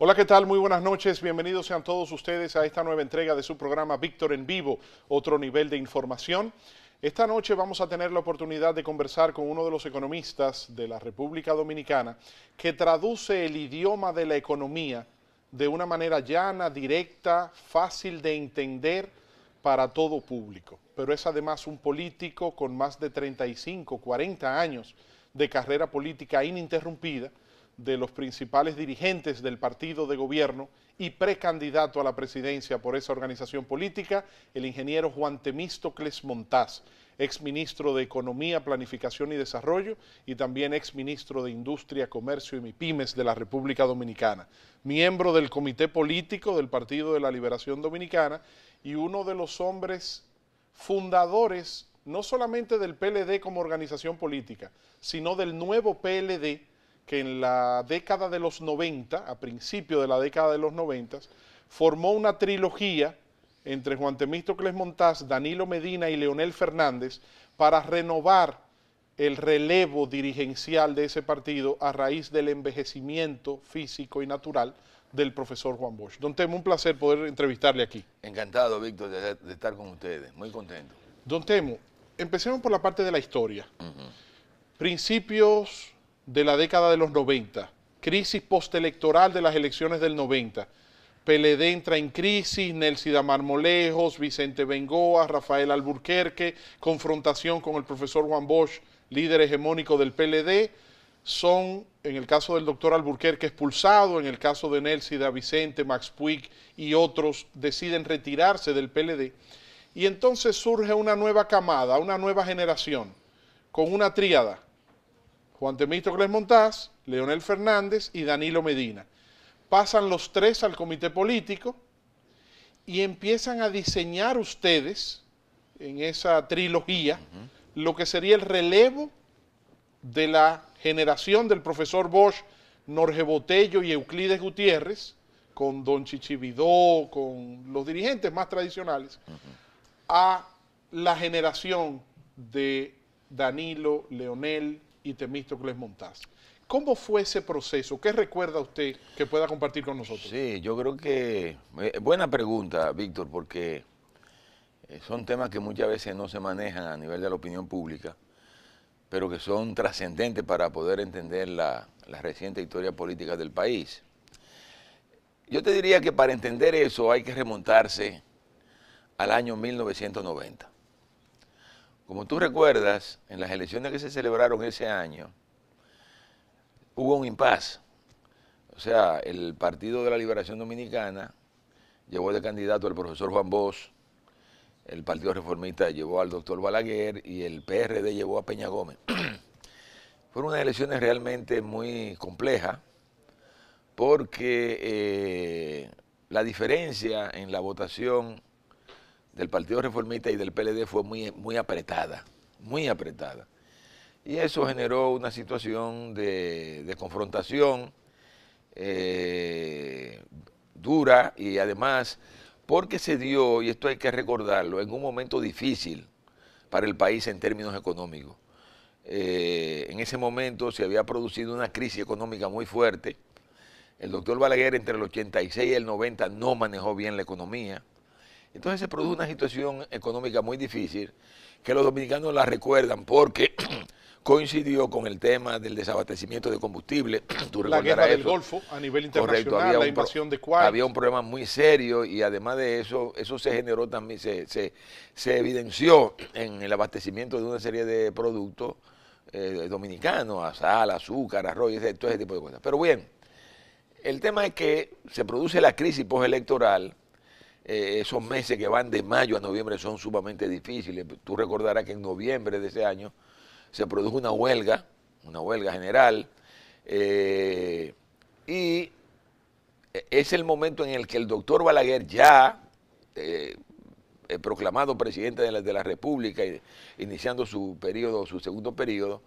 Hola, ¿qué tal? Muy buenas noches. Bienvenidos sean todos ustedes a esta nueva entrega de su programa Víctor en Vivo, otro nivel de información. Esta noche vamos a tener la oportunidad de conversar con uno de los economistas de la República Dominicana que traduce el idioma de la economía de una manera llana, directa, fácil de entender para todo público. Pero es además un político con más de 35, 40 años de carrera política ininterrumpida de los principales dirigentes del partido de gobierno y precandidato a la presidencia por esa organización política, el ingeniero Juan Temístocles ex ministro de Economía, Planificación y Desarrollo y también ex ministro de Industria, Comercio y MIPIMES de la República Dominicana, miembro del Comité Político del Partido de la Liberación Dominicana y uno de los hombres fundadores no solamente del PLD como organización política, sino del nuevo PLD que en la década de los 90, a principio de la década de los 90, formó una trilogía entre Juan Temístocles Montaz, Danilo Medina y Leonel Fernández para renovar el relevo dirigencial de ese partido a raíz del envejecimiento físico y natural del profesor Juan Bosch. Don Temo, un placer poder entrevistarle aquí. Encantado, Víctor, de, estar con ustedes. Muy contento. Don Temo, empecemos por la parte de la historia. Principios de la década de los 90, crisis postelectoral de las elecciones del 90. PLD entra en crisis, Nelsida Marmolejos, Vicente Bengoa, Rafael Alburquerque, confrontación con el profesor Juan Bosch, líder hegemónico del PLD, son, en el caso del doctor Alburquerque, expulsado, en el caso de Nelsida, Vicente, Max Puig y otros deciden retirarse del PLD. Y entonces surge una nueva camada, una nueva generación, con una tríada, Juan Temístocles Montaz, Leonel Fernández y Danilo Medina. Pasan los tres al comité político y empiezan a diseñar ustedes en esa trilogía lo que sería el relevo de la generación del profesor Bosch, Norge Botello y Euclides Gutiérrez, con Don Chichibidó, con los dirigentes más tradicionales, a la generación de Danilo, Leonel, y Temístocles montás ¿Cómo fue ese proceso? ¿Qué recuerda usted que pueda compartir con nosotros? Sí, yo creo que... Eh, buena pregunta, Víctor, porque eh, son temas que muchas veces no se manejan a nivel de la opinión pública, pero que son trascendentes para poder entender la, la reciente historia política del país. Yo te diría que para entender eso hay que remontarse al año 1990. Como tú recuerdas, en las elecciones que se celebraron ese año, hubo un impasse. O sea, el Partido de la Liberación Dominicana llevó de candidato al profesor Juan Bosch, el Partido Reformista llevó al doctor Balaguer y el PRD llevó a Peña Gómez. Fueron unas elecciones realmente muy complejas porque eh, la diferencia en la votación del Partido Reformista y del PLD fue muy, muy apretada, muy apretada. Y eso generó una situación de, confrontación eh, dura y además porque se dio, y esto hay que recordarlo, en un momento difícil para el país en términos económicos. Eh, en ese momento se había producido una crisis económica muy fuerte. El doctor Balaguer entre el 86 y el 90 no manejó bien la economía. Entonces se produce una situación económica muy difícil que los dominicanos la recuerdan porque coincidió con el tema del desabastecimiento de combustible. durante la guerra del Golfo a nivel internacional, la invasión de Kuwait. Había un problema muy serio y además de eso, eso se generó también, se, se, evidenció en el abastecimiento de una serie de productos eh, dominicanos, sal, azúcar, arroz, todo ese tipo de cosas. Pero bien, el tema es que se produce la crisis postelectoral eh, esos meses que van de mayo a noviembre son sumamente difíciles. Tú recordarás que en noviembre de ese año se produjo una huelga, una huelga general, eh, y es el momento en el que el doctor Balaguer ya, eh, proclamado presidente de la, de la República, iniciando su periodo, su segundo periodo,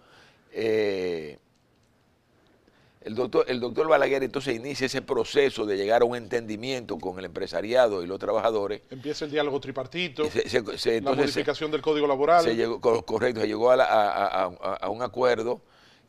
el doctor, el doctor Balaguer entonces inicia ese proceso de llegar a un entendimiento con el empresariado y los trabajadores. Empieza el diálogo tripartito, la modificación del Código Laboral. Se llegó, correcto, se llegó a, un acuerdo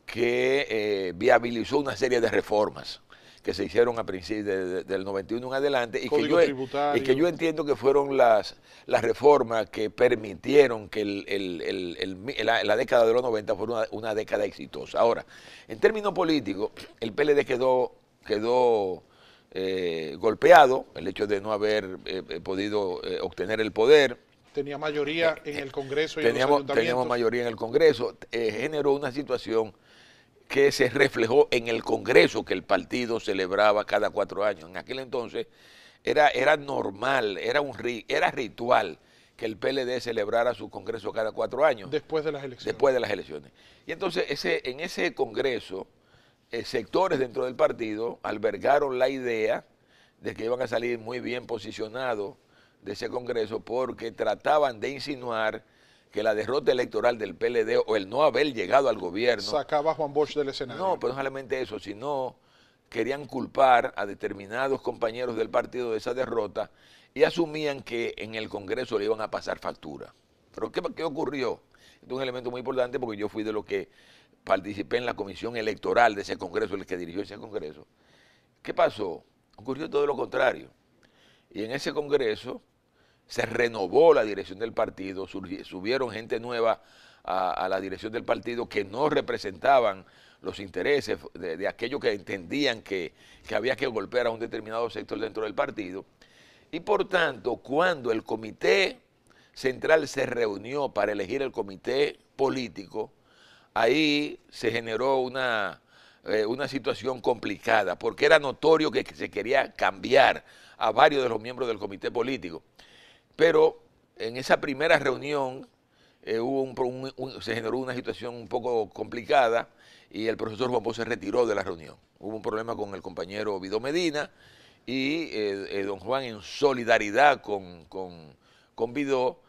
que eh, viabilizó una serie de reformas que se hicieron a principios del 91 en adelante y que, yo, e, y que, yo, entiendo que fueron las, las reformas que permitieron que el, el, la, década de los 90 fuera una, década exitosa. Ahora, en términos políticos, el PLD quedó, quedó eh, golpeado, el hecho de no haber eh, eh, podido obtener el poder. Tenía mayoría en el Congreso y teníamos, en Teníamos mayoría en el Congreso, generó una situación que se reflejó en el Congreso que el partido celebraba cada cuatro años. En aquel entonces era, era normal, era, un, era ritual que el PLD celebrara su Congreso cada cuatro años. Después de las elecciones. Después de las elecciones. Y entonces ese, en ese Congreso, eh, sectores dentro del partido albergaron la idea de que iban a salir muy bien posicionados de ese Congreso porque trataban de insinuar que la derrota electoral del PLD o el no haber llegado al gobierno. Sacaba a Juan Bosch del escenario. No, pero no solamente eso, sino querían culpar a determinados compañeros del partido de esa derrota y asumían que en el Congreso le iban a pasar factura. Pero ¿qué, qué ocurrió? Este es un elemento muy importante porque yo fui de los que participé en la comisión electoral de ese Congreso, el que dirigió ese Congreso. ¿Qué pasó? Ocurrió todo lo contrario. Y en ese Congreso se renovó la dirección del partido, subieron gente nueva a, la dirección del partido que no representaban los intereses de, aquellos que entendían que, había que golpear a un determinado sector dentro del partido. Y por tanto, cuando el comité central se reunió para elegir el comité político, ahí se generó una, eh, una situación complicada, porque era notorio que se quería cambiar a varios de los miembros del comité político. Pero en esa primera reunión eh, se generó una situación un poco complicada y el profesor Juan se retiró de la reunión. Hubo un problema con el compañero Vido Medina y eh, eh, don Juan en solidaridad con, con, con Vido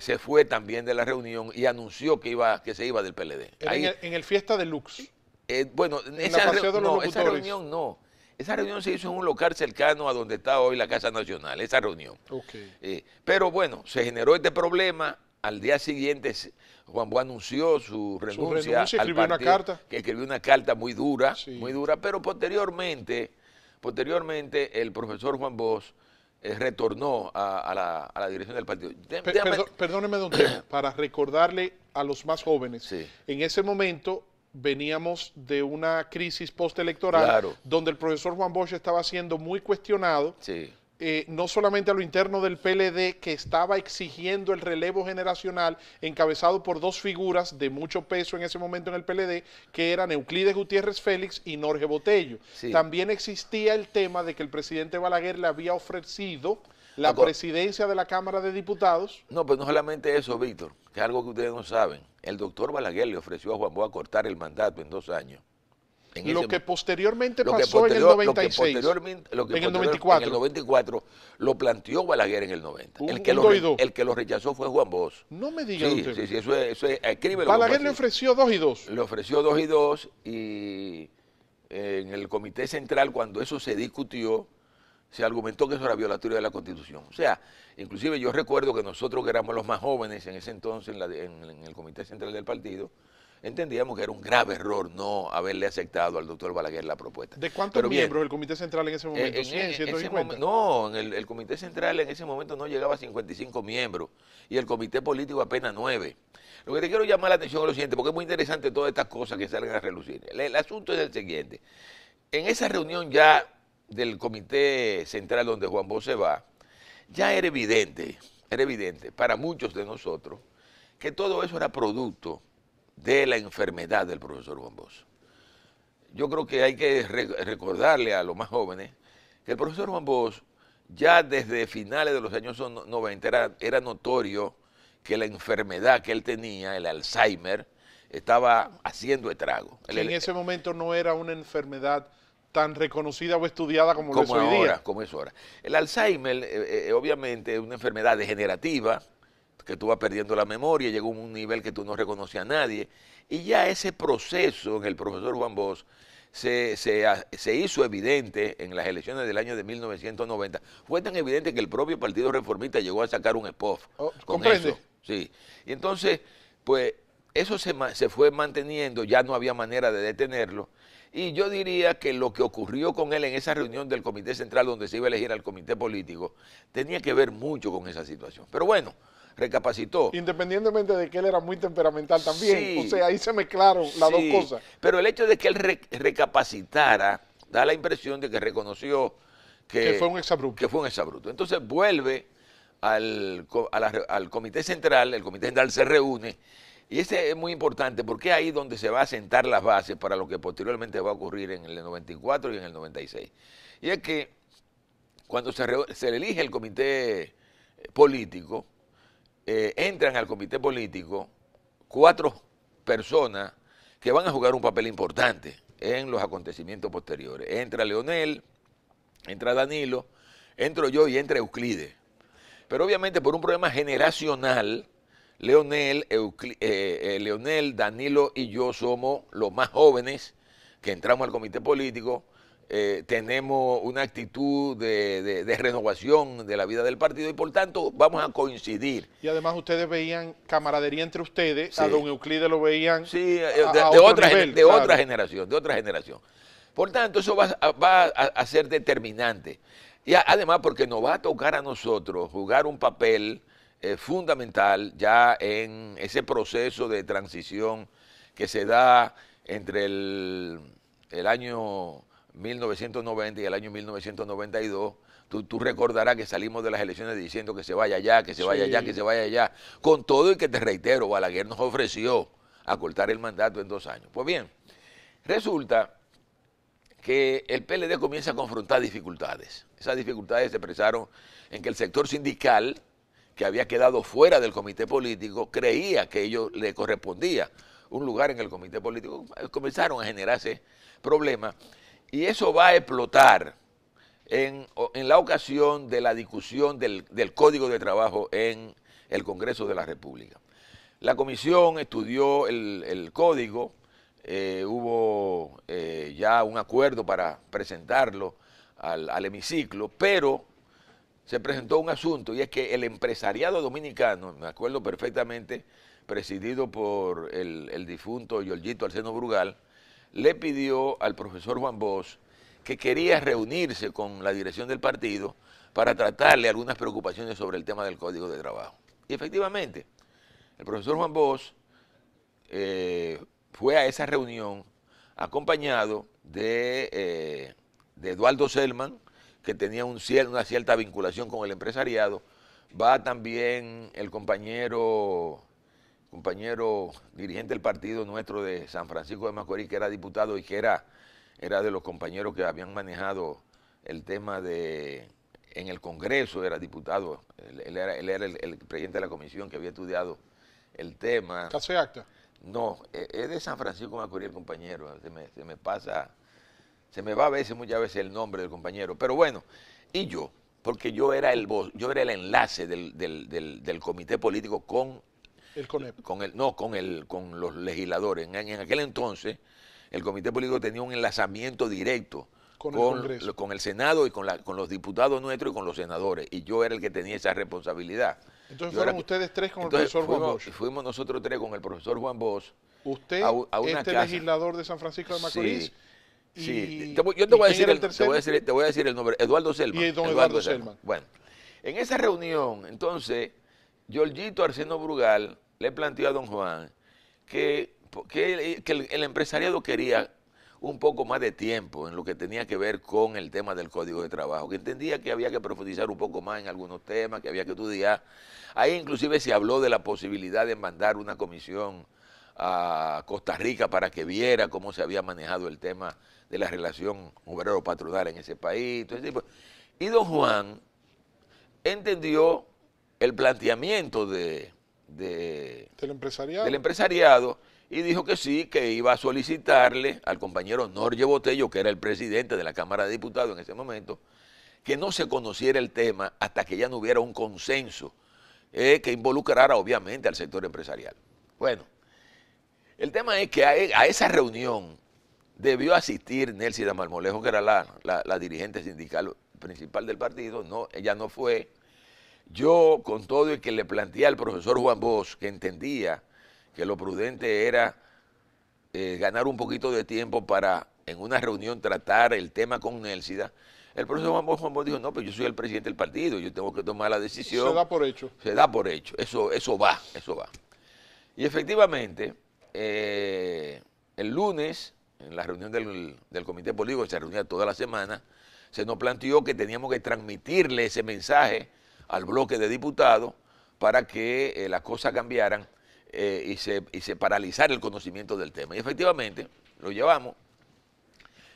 se fue también de la reunión y anunció que, iba, que se iba del PLD. En, el, en el, Fiesta de Lux. bueno, en esa, esa reunión no. Esa reunión se hizo en un local cercano a donde está hoy la Casa Nacional, esa reunión. Eh, pero bueno, se generó este problema. Al día siguiente, Juan Bosch anunció su renuncia. Su renuncia al escribió una carta. Que escribió una carta muy dura, muy dura. Pero posteriormente, posteriormente el profesor Juan Bosch eh, retornó a, la, dirección del partido. perdóneme, don para recordarle a los más jóvenes, en ese momento veníamos de una crisis postelectoral donde el profesor Juan Bosch estaba siendo muy cuestionado. Eh, no solamente a lo interno del PLD, que estaba exigiendo el relevo generacional, encabezado por dos figuras de mucho peso en ese momento en el PLD, que eran Euclides Gutiérrez Félix y Norge Botello. También existía el tema de que el presidente Balaguer le había ofrecido la presidencia de la Cámara de Diputados. No, pero pues no solamente eso, Víctor, que es algo que ustedes no saben. El doctor Balaguer le ofreció a Juan a cortar el mandato en dos años. ¿Y lo que posteriormente lo pasó en el 96. Lo que lo en, el 94. en el 94. Lo planteó Balaguer en el 90. el, que lo, el, que lo, rechazó fue Juan Bosch. No me digas sí, sí, sí, eso es, escríbelo. Balaguer le ofreció dos y dos. Le ofreció dos y dos y eh, en el Comité Central, cuando eso se discutió, se argumentó que eso era violatorio de la Constitución. O sea, inclusive yo recuerdo que nosotros que éramos los más jóvenes en ese entonces en, el Comité Central del Partido, entendíamos que era un grave error no haberle aceptado al doctor Balaguer la propuesta. ¿De cuántos miembros el Comité Central en ese eh, momento? En, no, en el, Comité Central en ese momento no llegaba a 55 miembros y el Comité Político apenas 9. Lo que te quiero llamar la atención es lo siguiente, porque es muy interesante todas estas cosas que salgan a relucir. el asunto es el siguiente. En esa reunión ya del Comité Central donde Juan Bosch se va, ya era evidente, era evidente para muchos de nosotros que todo eso era producto de la enfermedad del profesor Juan Bosch. Yo creo que hay que recordarle a los más jóvenes que el profesor Juan Bosch ya desde finales de los años 90 era, notorio que la enfermedad que él tenía, el Alzheimer, estaba haciendo estrago. en ese momento no era una enfermedad tan reconocida o estudiada como, lo es Como es ahora. El Alzheimer, eh, eh, obviamente, es una enfermedad degenerativa, que tú vas perdiendo la memoria, Llegó a un nivel que tú no reconoces a nadie. Y ya ese proceso en el profesor Juan Bosch se, hizo evidente en las elecciones del año de 1990. Fue tan evidente que el propio Partido Reformista llegó a sacar un SPOF. Oh, sí. Y entonces, pues, eso se, se fue manteniendo, ya no había manera de detenerlo. Y yo diría que lo que ocurrió con él en esa reunión del Comité Central donde se iba a elegir al Comité Político tenía que ver mucho con esa situación. Pero bueno, recapacitó. Independientemente de que él era muy temperamental también. o sea, ahí se mezclaron las dos cosas. Pero el hecho de que él recapacitara da la impresión de que reconoció que, fue un exabrupto. Que fue un Entonces vuelve al, al Comité Central, el Comité Central se reúne y ese es muy importante porque ahí donde se va a sentar las bases para lo que posteriormente va a ocurrir en el 94 y en el 96. Y es que cuando se, elige el comité eh, político, eh, entran al comité político cuatro personas que van a jugar un papel importante en los acontecimientos posteriores. Entra Leonel, entra Danilo, entro yo y entra Euclides. Pero obviamente por un problema generacional, Leonel, eh, eh, Leonel, Danilo y yo somos los más jóvenes que entramos al comité político, eh, tenemos una actitud de, renovación de la vida del partido y por tanto vamos a coincidir. Y además ustedes veían camaradería entre ustedes, a don Euclides lo veían sí, de, otra, de otra generación, de otra generación. Por tanto, eso va, a, a, ser determinante. Y además porque nos va a tocar a nosotros jugar un papel eh, fundamental ya en ese proceso de transición que se da entre el, año 1990 y el año 1992. Tú, recordarás que salimos de las elecciones diciendo que se vaya allá, que se vaya ya, allá, que se vaya allá. Con todo y que te reitero, Balaguer nos ofreció acortar el mandato en dos años. Pues bien, resulta que el PLD comienza a confrontar dificultades. Esas dificultades se expresaron en que el sector sindical que había quedado fuera del comité político, creía que ellos le correspondía un lugar en el comité político. Comenzaron a generarse problemas y eso va a explotar en, la ocasión de la discusión del, Código de Trabajo en el Congreso de la República. La comisión estudió el, código, eh, hubo eh, ya un acuerdo para presentarlo al, al hemiciclo, pero se presentó un asunto y es que el empresariado dominicano, me acuerdo perfectamente, presidido por el, difunto Yolgito Arseno Brugal, le pidió al profesor Juan Bosch que quería reunirse con la dirección del partido para tratarle algunas preocupaciones sobre el tema del código de trabajo. Y efectivamente, el profesor Juan Bosch eh, fue a esa reunión acompañado de, eh, de Eduardo Selman, que tenía un una cierta vinculación con el empresariado. Va también el compañero, compañero dirigente del partido nuestro de San Francisco de Macorís, que era diputado y que era, de los compañeros que habían manejado el tema de en el Congreso, era diputado, él, era, el, presidente de la comisión que había estudiado el tema. ¿Caso acta? No, e, es de San Francisco de Macorís el compañero, me, se me pasa se me va a veces, muchas veces, el nombre del compañero. Pero bueno, y yo, porque yo era el yo era el enlace del, comité político con el no, con el, con los legisladores. En, aquel entonces, el comité político tenía un enlazamiento directo con, el, Senado y con, la, con los diputados nuestros y con los senadores. Y yo era el que tenía esa responsabilidad. Entonces fueron ustedes tres con el profesor fuimos, Juan Bosch. Fuimos nosotros tres con el profesor Juan Bosch. Usted, este legislador de San Francisco de Macorís, Sí, yo te voy, a decir el, te, voy a decir, el nombre, Eduardo Selma. Y don Eduardo, Bueno, en esa reunión, entonces, Giorgito Arseno Brugal le planteó a don Juan que, que, el, empresariado quería un poco más de tiempo en lo que tenía que ver con el tema del código de trabajo, que entendía que había que profundizar un poco más en algunos temas, que había que estudiar. Ahí inclusive se habló de la posibilidad de mandar una comisión a Costa Rica para que viera cómo se había manejado el tema de la relación obrero-patronal en ese país, todo tipo. Y don Juan entendió el planteamiento de, del, empresariado. y dijo que sí, que iba a solicitarle al compañero Norge Botello, que era el presidente de la Cámara de Diputados en ese momento, que no se conociera el tema hasta que ya no hubiera un consenso eh, que involucrara obviamente al sector empresarial. Bueno, el tema es que a esa reunión debió asistir Nelsida Marmolejo, que era la, dirigente sindical principal del partido, no, ella no fue. Yo, con todo el que le planteé al profesor Juan Bosch, que entendía que lo prudente era eh, ganar un poquito de tiempo para en una reunión tratar el tema con Nelsida, el profesor Juan Bosch, dijo, no, pero pues yo soy el presidente del partido, yo tengo que tomar la decisión. Se da por hecho. Se da por hecho, eso, eso va, eso va. Y efectivamente, eh, el lunes en la reunión del, comité político, que se reunía toda la semana, se nos planteó que teníamos que transmitirle ese mensaje al bloque de diputados para que eh, las cosas cambiaran eh, y, se, y se paralizara el conocimiento del tema. Y efectivamente, lo llevamos,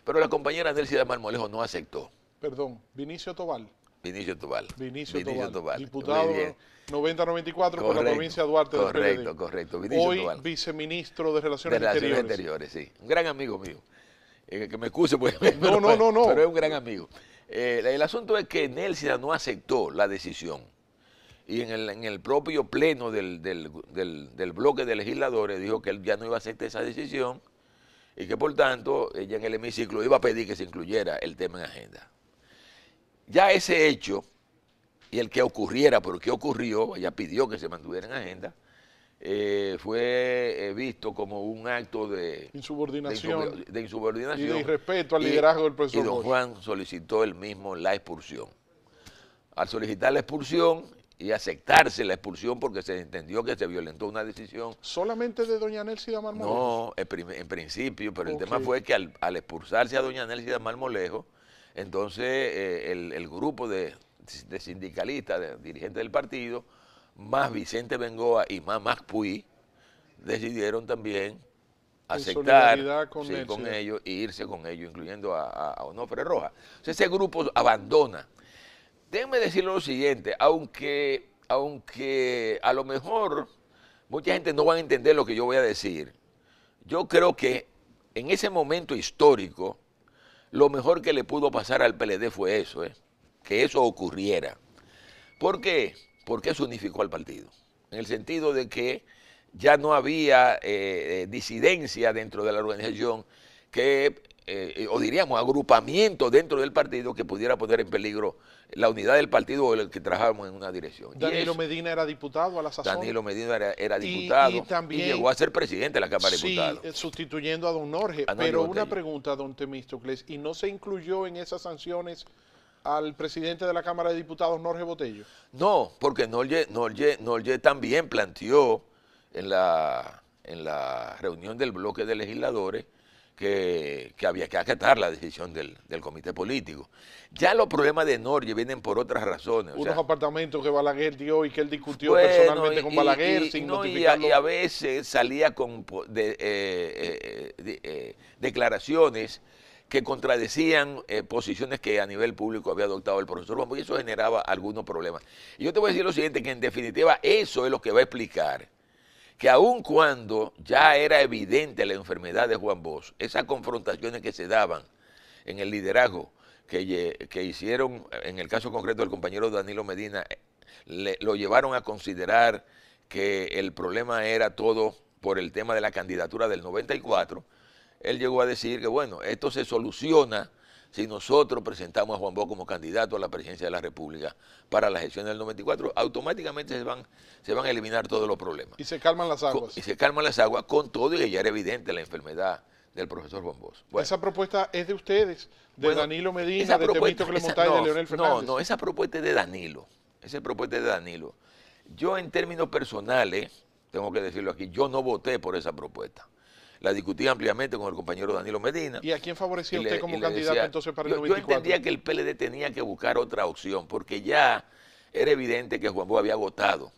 pero la compañera Nelcia de Marmolejo no aceptó. Perdón, Vinicio Tobal. Vinicio Tobal. Vinicio, Vinicio Diputado 90-94 por la provincia de Duarte correcto, Correcto, correcto. Hoy viceministro de Relaciones, Exteriores. sí. Un gran amigo mío. Eh, que me excuse, pues. No, no, no, no. Pero es un gran amigo. Eh, el asunto es que Nelsida no aceptó la decisión. Y en el, propio pleno del, del bloque de legisladores dijo que él ya no iba a aceptar esa decisión y que por tanto ella en el hemiciclo iba a pedir que se incluyera el tema en agenda. Ya ese hecho, y el que ocurriera, pero que ocurrió, ella pidió que se mantuviera en agenda, eh, fue eh, visto como un acto de insubordinación, de insubordinación y de al liderazgo del presidente. Y don Juan solicitó él mismo la expulsión. Al solicitar la expulsión y aceptarse la expulsión porque se entendió que se violentó una decisión. ¿Solamente de doña Nelsida Marmolejo? No, en, principio, pero el tema fue que al, expulsarse a doña Nelsida Marmolejo, entonces eh, el, grupo de, sindicalistas, de dirigentes del partido, más Vicente Bengoa y más Max Puy, decidieron también aceptar con, ellos e irse con ellos, incluyendo a, Onofre Rojas. ese grupo abandona. Déjenme decir lo siguiente, aunque, aunque a lo mejor mucha gente no va a entender lo que yo voy a decir, yo creo que en ese momento histórico lo mejor que le pudo pasar al PLD fue eso, eh, que eso ocurriera. ¿Por qué? Porque eso unificó al partido. En el sentido de que ya no había eh, eh, disidencia dentro de la organización que eh, eh, o diríamos agrupamiento dentro del partido que pudiera poner en peligro la unidad del partido o el que trabajábamos en una dirección. Danilo Medina era diputado a la sazón. Danilo Medina era, diputado y, llegó a ser presidente de la Cámara de Diputados. Eh, sustituyendo a don Norge. pero una pregunta, don Temístocles, ¿y no se incluyó en esas sanciones al presidente de la Cámara de Diputados, Norge Botello? No, porque Norge, Norge también planteó en la, en la reunión del bloque de legisladores que, había que acatar la decisión del, comité político. Ya los problemas de Norge vienen por otras razones. Unos apartamentos que Balaguer dio y que él discutió personalmente con Balaguer sin notificar. Y a, veces salía con eh, eh, eh, declaraciones que contradecían posiciones que a nivel público había adoptado el profesor Juan, y eso generaba algunos problemas. Y yo te voy a decir lo siguiente, que en definitiva eso es lo que va a explicar que aun cuando ya era evidente la enfermedad de Juan Bosch, esas confrontaciones que se daban en el liderazgo que, hicieron, en el caso concreto del compañero Danilo Medina, eh, lo llevaron a considerar que el problema era todo por el tema de la candidatura del 94, él llegó a decir que, bueno, esto se soluciona si nosotros presentamos a Juan Bos como candidato a la presidencia de la República para la gestión del 94, automáticamente se van, se van a eliminar todos los problemas. Y se calman las aguas. y se calman las aguas con todo y que ya era evidente la enfermedad del profesor Juan Bos. Esa propuesta es de ustedes, de Danilo Medina, de Temito no, de Leonel Fernández. No, no, esa propuesta es de Danilo. Esa propuesta es de Danilo. Yo en términos personales, tengo que decirlo aquí, yo no voté por esa propuesta la discutí ampliamente con el compañero Danilo Medina. ¿Y a quién favorecía usted como candidato entonces para el 94? Yo entendía que el PLD tenía que buscar otra opción, porque ya era evidente que Juan Bó había agotado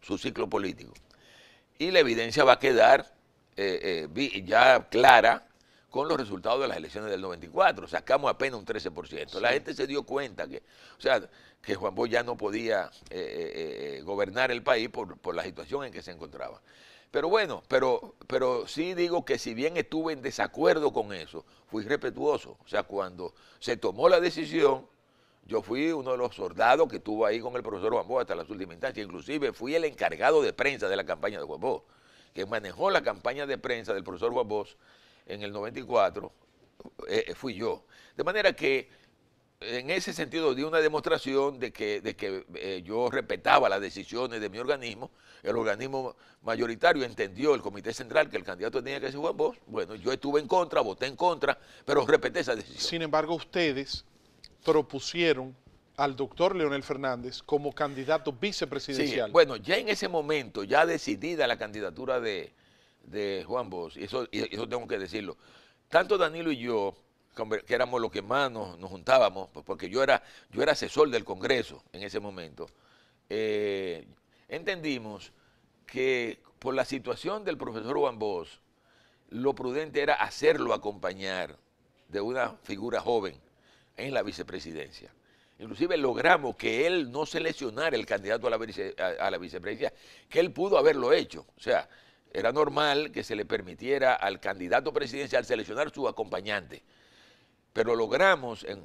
su ciclo político. Y la evidencia va a quedar eh, eh, ya clara con los resultados de las elecciones del 94. Sacamos apenas un 13%. La gente se dio cuenta que, o sea, que Juan Bó ya no podía eh, gobernar el país por, por la situación en que se encontraba. Pero bueno, pero, pero sí digo que si bien estuve en desacuerdo con eso, fui respetuoso. O sea, cuando se tomó la decisión, yo fui uno de los soldados que estuvo ahí con el profesor Bó hasta las últimas instancias. Inclusive fui el encargado de prensa de la campaña de Guambó, que manejó la campaña de prensa del profesor Guambó en el 94, eh, fui yo. De manera que en ese sentido di una demostración de que, que eh, yo respetaba las decisiones de mi organismo, el organismo mayoritario entendió, el comité central, que el candidato tenía que ser Juan Bosch, bueno, yo estuve en contra, voté en contra, pero respeté esa decisión. Sin embargo, ustedes propusieron al doctor Leonel Fernández como candidato vicepresidencial. bueno, ya en ese momento, ya decidida la candidatura de, de Juan Bosch, y eso, y eso tengo que decirlo, tanto Danilo y yo que éramos los que más nos, juntábamos, pues, porque yo era, yo era asesor del Congreso en ese momento, eh, entendimos que por la situación del profesor Juan Bosch, lo prudente era hacerlo acompañar de una figura joven en la vicepresidencia. Inclusive logramos que él no seleccionara el candidato a la, a la vicepresidencia, que él pudo haberlo hecho. O sea, era normal que se le permitiera al candidato presidencial seleccionar su acompañante pero logramos en,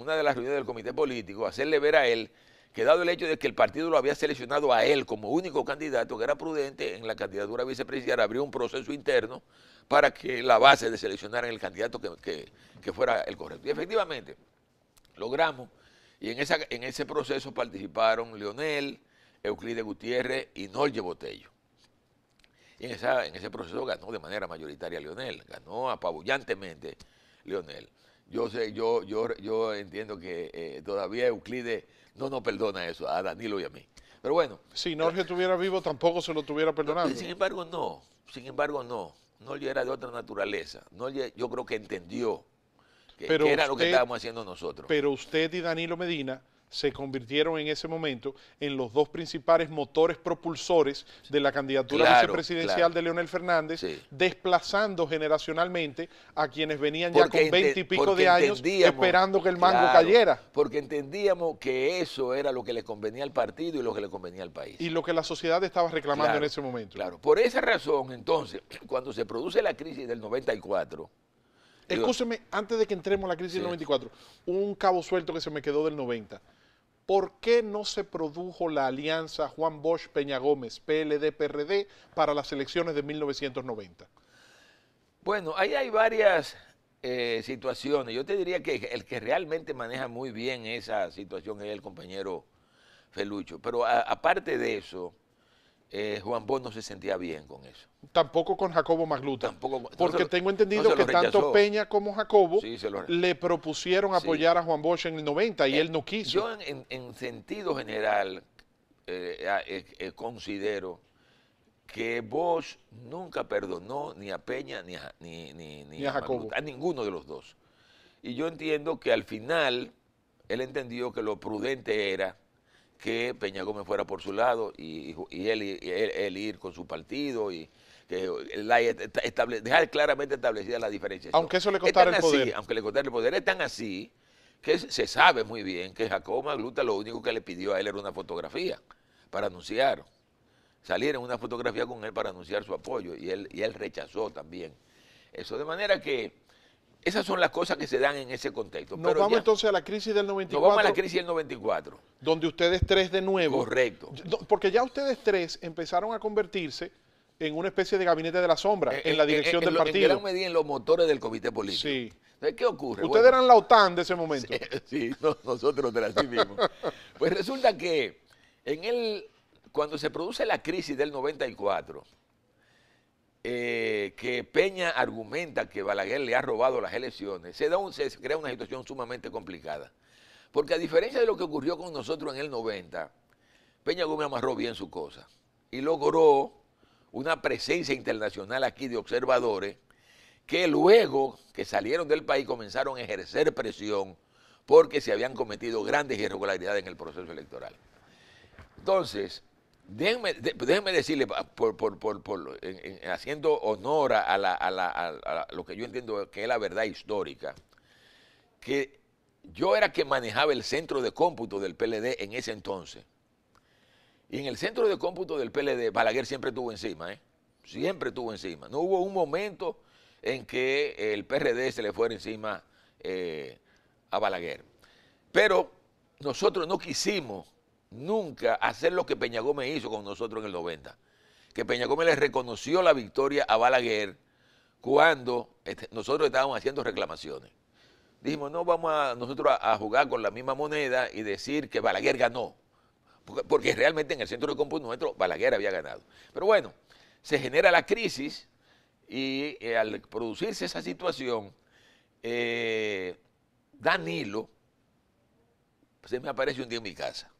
una de las reuniones del comité político hacerle ver a él que dado el hecho de que el partido lo había seleccionado a él como único candidato, que era prudente en la candidatura vicepresidencial, abrió un proceso interno para que la base de seleccionar el candidato que, fuera el correcto. Y efectivamente, logramos, y en, ese proceso participaron Leonel, Euclides Gutiérrez y Norge Botello. Y en, en ese proceso ganó de manera mayoritaria Leonel, ganó apabullantemente Leonel. Yo sé, yo, yo, yo entiendo que eh, todavía Euclides no nos perdona eso, a Danilo y a mí. Pero bueno. Si Norge eh, estuviera vivo, tampoco se lo tuviera perdonado. sin embargo, no. Sin embargo, no. Norge era de otra naturaleza. Norge, yo creo que entendió que, era lo que estábamos haciendo nosotros. Pero usted y Danilo Medina se convirtieron en ese momento en los dos principales motores propulsores de la candidatura vicepresidencial de Leonel Fernández, desplazando generacionalmente a quienes venían ya con veinte y pico de años esperando que el mango cayera. Porque entendíamos que eso era lo que le convenía al partido y lo que le convenía al país. Y lo que la sociedad estaba reclamando en ese momento. Claro, por esa razón, entonces, cuando se produce la crisis del 94, Escúcheme, antes de que entremos a la crisis del 94, un cabo suelto que se me quedó del 90. ¿Por qué no se produjo la alianza Juan Bosch Peña Gómez, PLD-PRD, para las elecciones de 1990? Bueno, ahí hay varias eh, situaciones. Yo te diría que el que realmente maneja muy bien esa situación es el compañero Felucho. Pero aparte de eso, eh, Juan Bosch no se sentía bien con eso. Tampoco con Jacobo Magluta. Tampoco, porque tengo entendido que tanto Peña como Jacobo le propusieron apoyar a Juan Bosch en el 90 y eh, él no quiso. Yo en, sentido general eh, considero que Bosch nunca perdonó ni a Peña ni a, ni, Jacobo. a ninguno de los dos. Y yo entiendo que al final él entendió que lo prudente era que Peña Gómez fuera por su lado y, él, y ir con su partido y que estable, dejar claramente establecida la diferencia. Aunque eso le costara el poder. Aunque le costara el poder, es tan así que se sabe muy bien que Jacobo Magluta lo único que le pidió a él era una fotografía para anunciar. Salir en una fotografía con él para anunciar su apoyo y él, y él rechazó también. Eso de manera que esas son las cosas que se dan en ese contexto. Nos vamos entonces a la crisis del 94. Nos vamos a la crisis del 94. Donde ustedes tres de nuevo. Correcto. Porque ya ustedes tres empezaron a convertirse en una especie de gabinete de la sombra, eh, en, eh, la eh, dirección de en, del en partido. En eran en los motores del comité político. Sí. ¿qué ocurre? Ustedes eran la OTAN de ese momento. Sí, nosotros de así mismo. pues resulta que en el, cuando se produce la crisis del 94, eh, que Peña argumenta que Balaguer le ha robado las elecciones, se, da se crea una situación sumamente complicada. Porque a diferencia de lo que ocurrió con nosotros en el 90, Peña Gómez amarró bien su cosa y logró una presencia internacional aquí de observadores que luego que salieron del país comenzaron a ejercer presión porque se habían cometido grandes irregularidades en el proceso electoral. Entonces, Déjenme, decirle, por, haciendo honor a, lo que yo entiendo que es la verdad histórica, que yo era quien manejaba el centro de cómputo del PLD en ese entonces. Y en el centro de cómputo del PLD, Balaguer siempre estuvo encima, ¿eh? siempre estuvo encima. No hubo un momento en que el PRD se le fuera encima eh, a Balaguer. Pero nosotros no quisimos nunca hacer lo que Peña Gómez hizo con nosotros en el 90. Que Peña Gómez le reconoció la victoria a Balaguer cuando este, nosotros estábamos haciendo reclamaciones. Dijimos, no vamos a nosotros a, jugar con la misma moneda y decir que Balaguer ganó. Porque, realmente en el centro de compu nuestro Balaguer había ganado. Pero bueno, se genera la crisis y eh, al producirse esa situación, eh, Danilo se me aparece un día en mi casa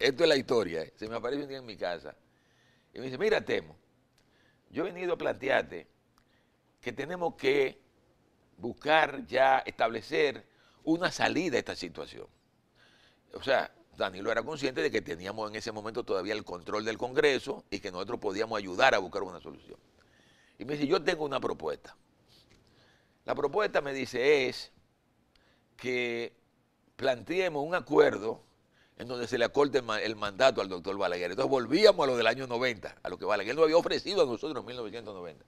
esto es la historia. ¿eh? Se me aparece un día en mi casa y me dice, mira Temo, yo he venido a plantearte que tenemos que buscar ya establecer una salida a esta situación. O sea, Danilo era consciente de que teníamos en ese momento todavía el control del Congreso y que nosotros podíamos ayudar a buscar una solución. Y me dice, yo tengo una propuesta. La propuesta me dice es que planteemos un acuerdo en donde se le acorte el, mandato al doctor Balaguer. Entonces volvíamos a lo del año 90, a lo que Balaguer nos había ofrecido a nosotros en 1990,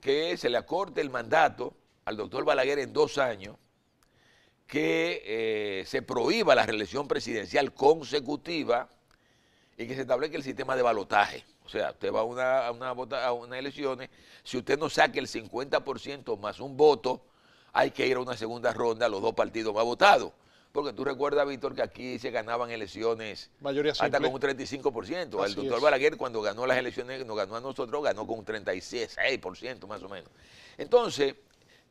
que se le acorte el mandato al doctor Balaguer en dos años, que eh, se prohíba la reelección presidencial consecutiva y que se establezca el sistema de balotaje. O sea, usted va a una, a unas elecciones, si usted no saca el 50% más un voto, hay que ir a una segunda ronda los dos partidos más votados. Porque tú recuerdas, Víctor, que aquí se ganaban elecciones hasta con un 35%. el doctor Balaguer, cuando ganó las elecciones, nos ganó a nosotros, ganó con un 36% más o menos. Entonces,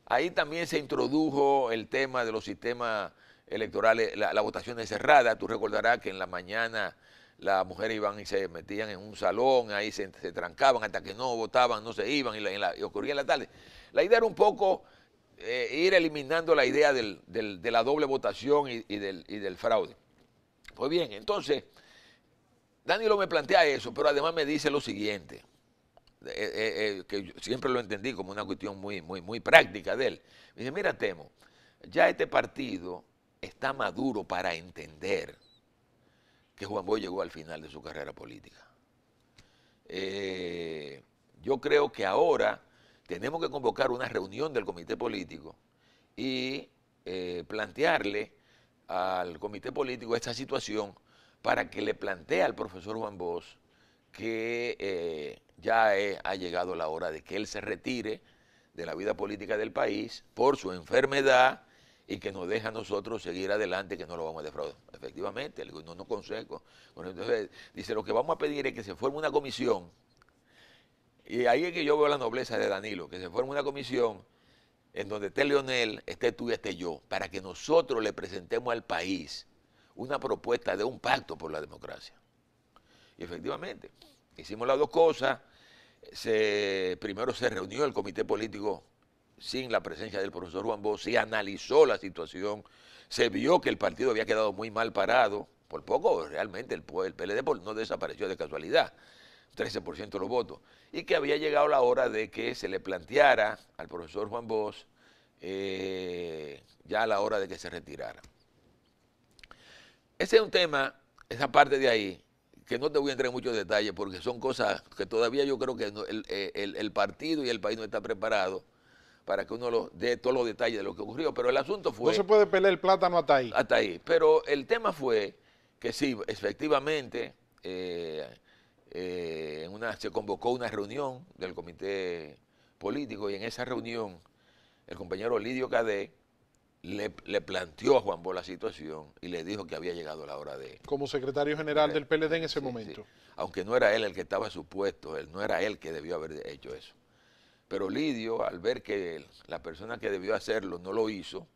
ahí también se introdujo el tema de los sistemas electorales, la, votación es cerrada. Tú recordarás que en la mañana las mujeres iban y se metían en un salón, ahí se, trancaban hasta que no votaban, no se iban y, y ocurría en la tarde. La idea era un poco eh, ir eliminando la idea de la doble votación y, del, fraude. Pues bien, entonces, Danilo me plantea eso, pero además me dice lo siguiente, eh, eh, que siempre lo entendí como una cuestión muy, muy, muy práctica de él. Me dice, mira, Temo, ya este partido está maduro para entender que Juan Boy llegó al final de su carrera política. yo creo que ahora tenemos que convocar una reunión del comité político y eh, plantearle al comité político esta situación para que le plantee al profesor Juan Bosch que eh, ya ha llegado la hora de que él se retire de la vida política del país por su enfermedad y que nos deja a nosotros seguir adelante, que no lo vamos a defraudar. Efectivamente, no, no consejo. entonces dice, lo que vamos a pedir es que se forme una comisión y ahí es que yo veo la nobleza de Danilo, que se forme una comisión en donde esté Leonel, esté tú y esté yo, para que nosotros le presentemos al país una propuesta de un pacto por la democracia. Y efectivamente, hicimos las dos cosas. primero se reunió el comité político sin la presencia del profesor Juan Bosch, se analizó la situación, se vio que el partido había quedado muy mal parado, por poco realmente el PLD no desapareció de casualidad, 13% de los votos, y que había llegado la hora de que se le planteara al profesor Juan Bosch eh, ya a la hora de que se retirara. Ese es un tema, esa parte de ahí, que no te voy a entrar en muchos detalles porque son cosas que todavía yo creo que eh, el, partido y el país no está preparado para que uno lo, dé todos los detalles de lo que ocurrió, pero el asunto fue... No se puede pelear el plátano hasta ahí. Hasta ahí, pero el tema fue que sí, efectivamente... Eh, eh, se convocó una reunión del comité político y en esa reunión el compañero Lidio Cadé le, planteó a Juan Bó la situación y le dijo que había llegado la hora de... Como secretario general eh, del PLD en ese momento. Aunque no era él el que estaba a su puesto, él, no era él que debió haber hecho eso. Pero Lidio, al ver que la persona que debió hacerlo no lo hizo,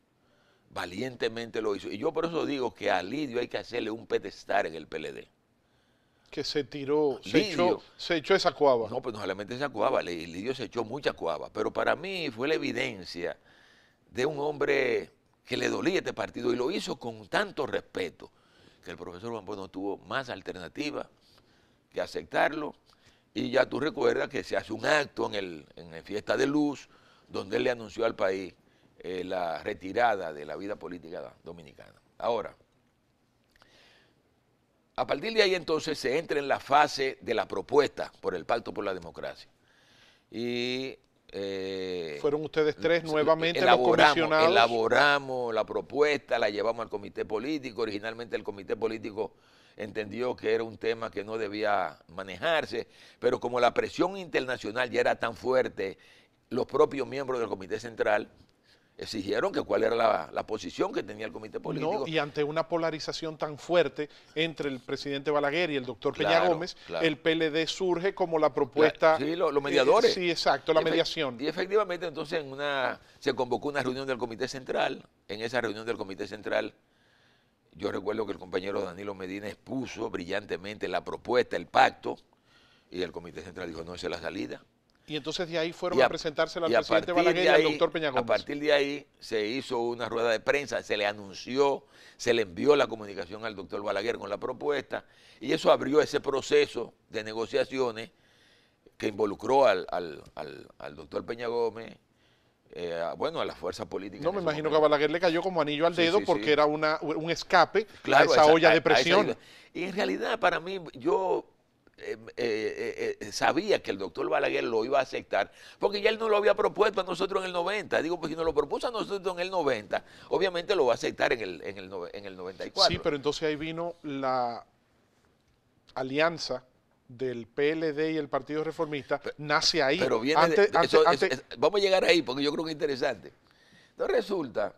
valientemente lo hizo. Y yo por eso digo que a Lidio hay que hacerle un petestar en el PLD que se tiró, se echó, esa cuava. No, pues no solamente esa cuava, Lidio se echó mucha cuava, pero para mí fue la evidencia de un hombre que le dolía este partido y lo hizo con tanto respeto que el profesor Juan no tuvo más alternativa que aceptarlo. Y ya tú recuerdas que se hace un acto en, el, en la Fiesta de Luz, donde él le anunció al país eh, la retirada de la vida política dominicana. Ahora, a partir de ahí entonces se entra en la fase de la propuesta por el Pacto por la Democracia. Y eh, Fueron ustedes tres nuevamente Elaboramos la propuesta, la llevamos al comité político. Originalmente el comité político entendió que era un tema que no debía manejarse, pero como la presión internacional ya era tan fuerte, los propios miembros del comité central exigieron que cuál era la, posición que tenía el comité político. y ante una polarización tan fuerte entre el presidente Balaguer y el doctor Peña Gómez, el PLD surge como la propuesta... sí, los eh, mediadores. sí, exacto, la mediación. Y efectivamente entonces en una, se convocó una reunión del comité central. En esa reunión del comité central yo recuerdo que el compañero Danilo Medina expuso brillantemente la propuesta, el pacto, y el comité central dijo, no, esa es la salida. Y entonces de ahí fueron a, presentarse presentársela al presidente Balaguer y al doctor Peña Gómez. A partir de ahí se hizo una rueda de prensa, se le anunció, se le envió la comunicación al doctor Balaguer con la propuesta y eso abrió ese proceso de negociaciones que involucró al, doctor Peña Gómez, eh, bueno, a las fuerzas políticas. No, me imagino que a Balaguer le cayó como anillo al dedo porque era una, un escape de esa, olla de presión. y en realidad, para mí, yo eh, eh, eh, sabía que el doctor Balaguer lo iba a aceptar, porque ya él no lo había propuesto a nosotros en el 90. Digo, pues si no lo propuso a nosotros en el 90, obviamente lo va a aceptar en el, en el, 94. Sí, pero entonces ahí vino la alianza del PLD y el Partido Reformista, nace ahí. Pero vamos a llegar ahí, porque yo creo que es interesante. Entonces resulta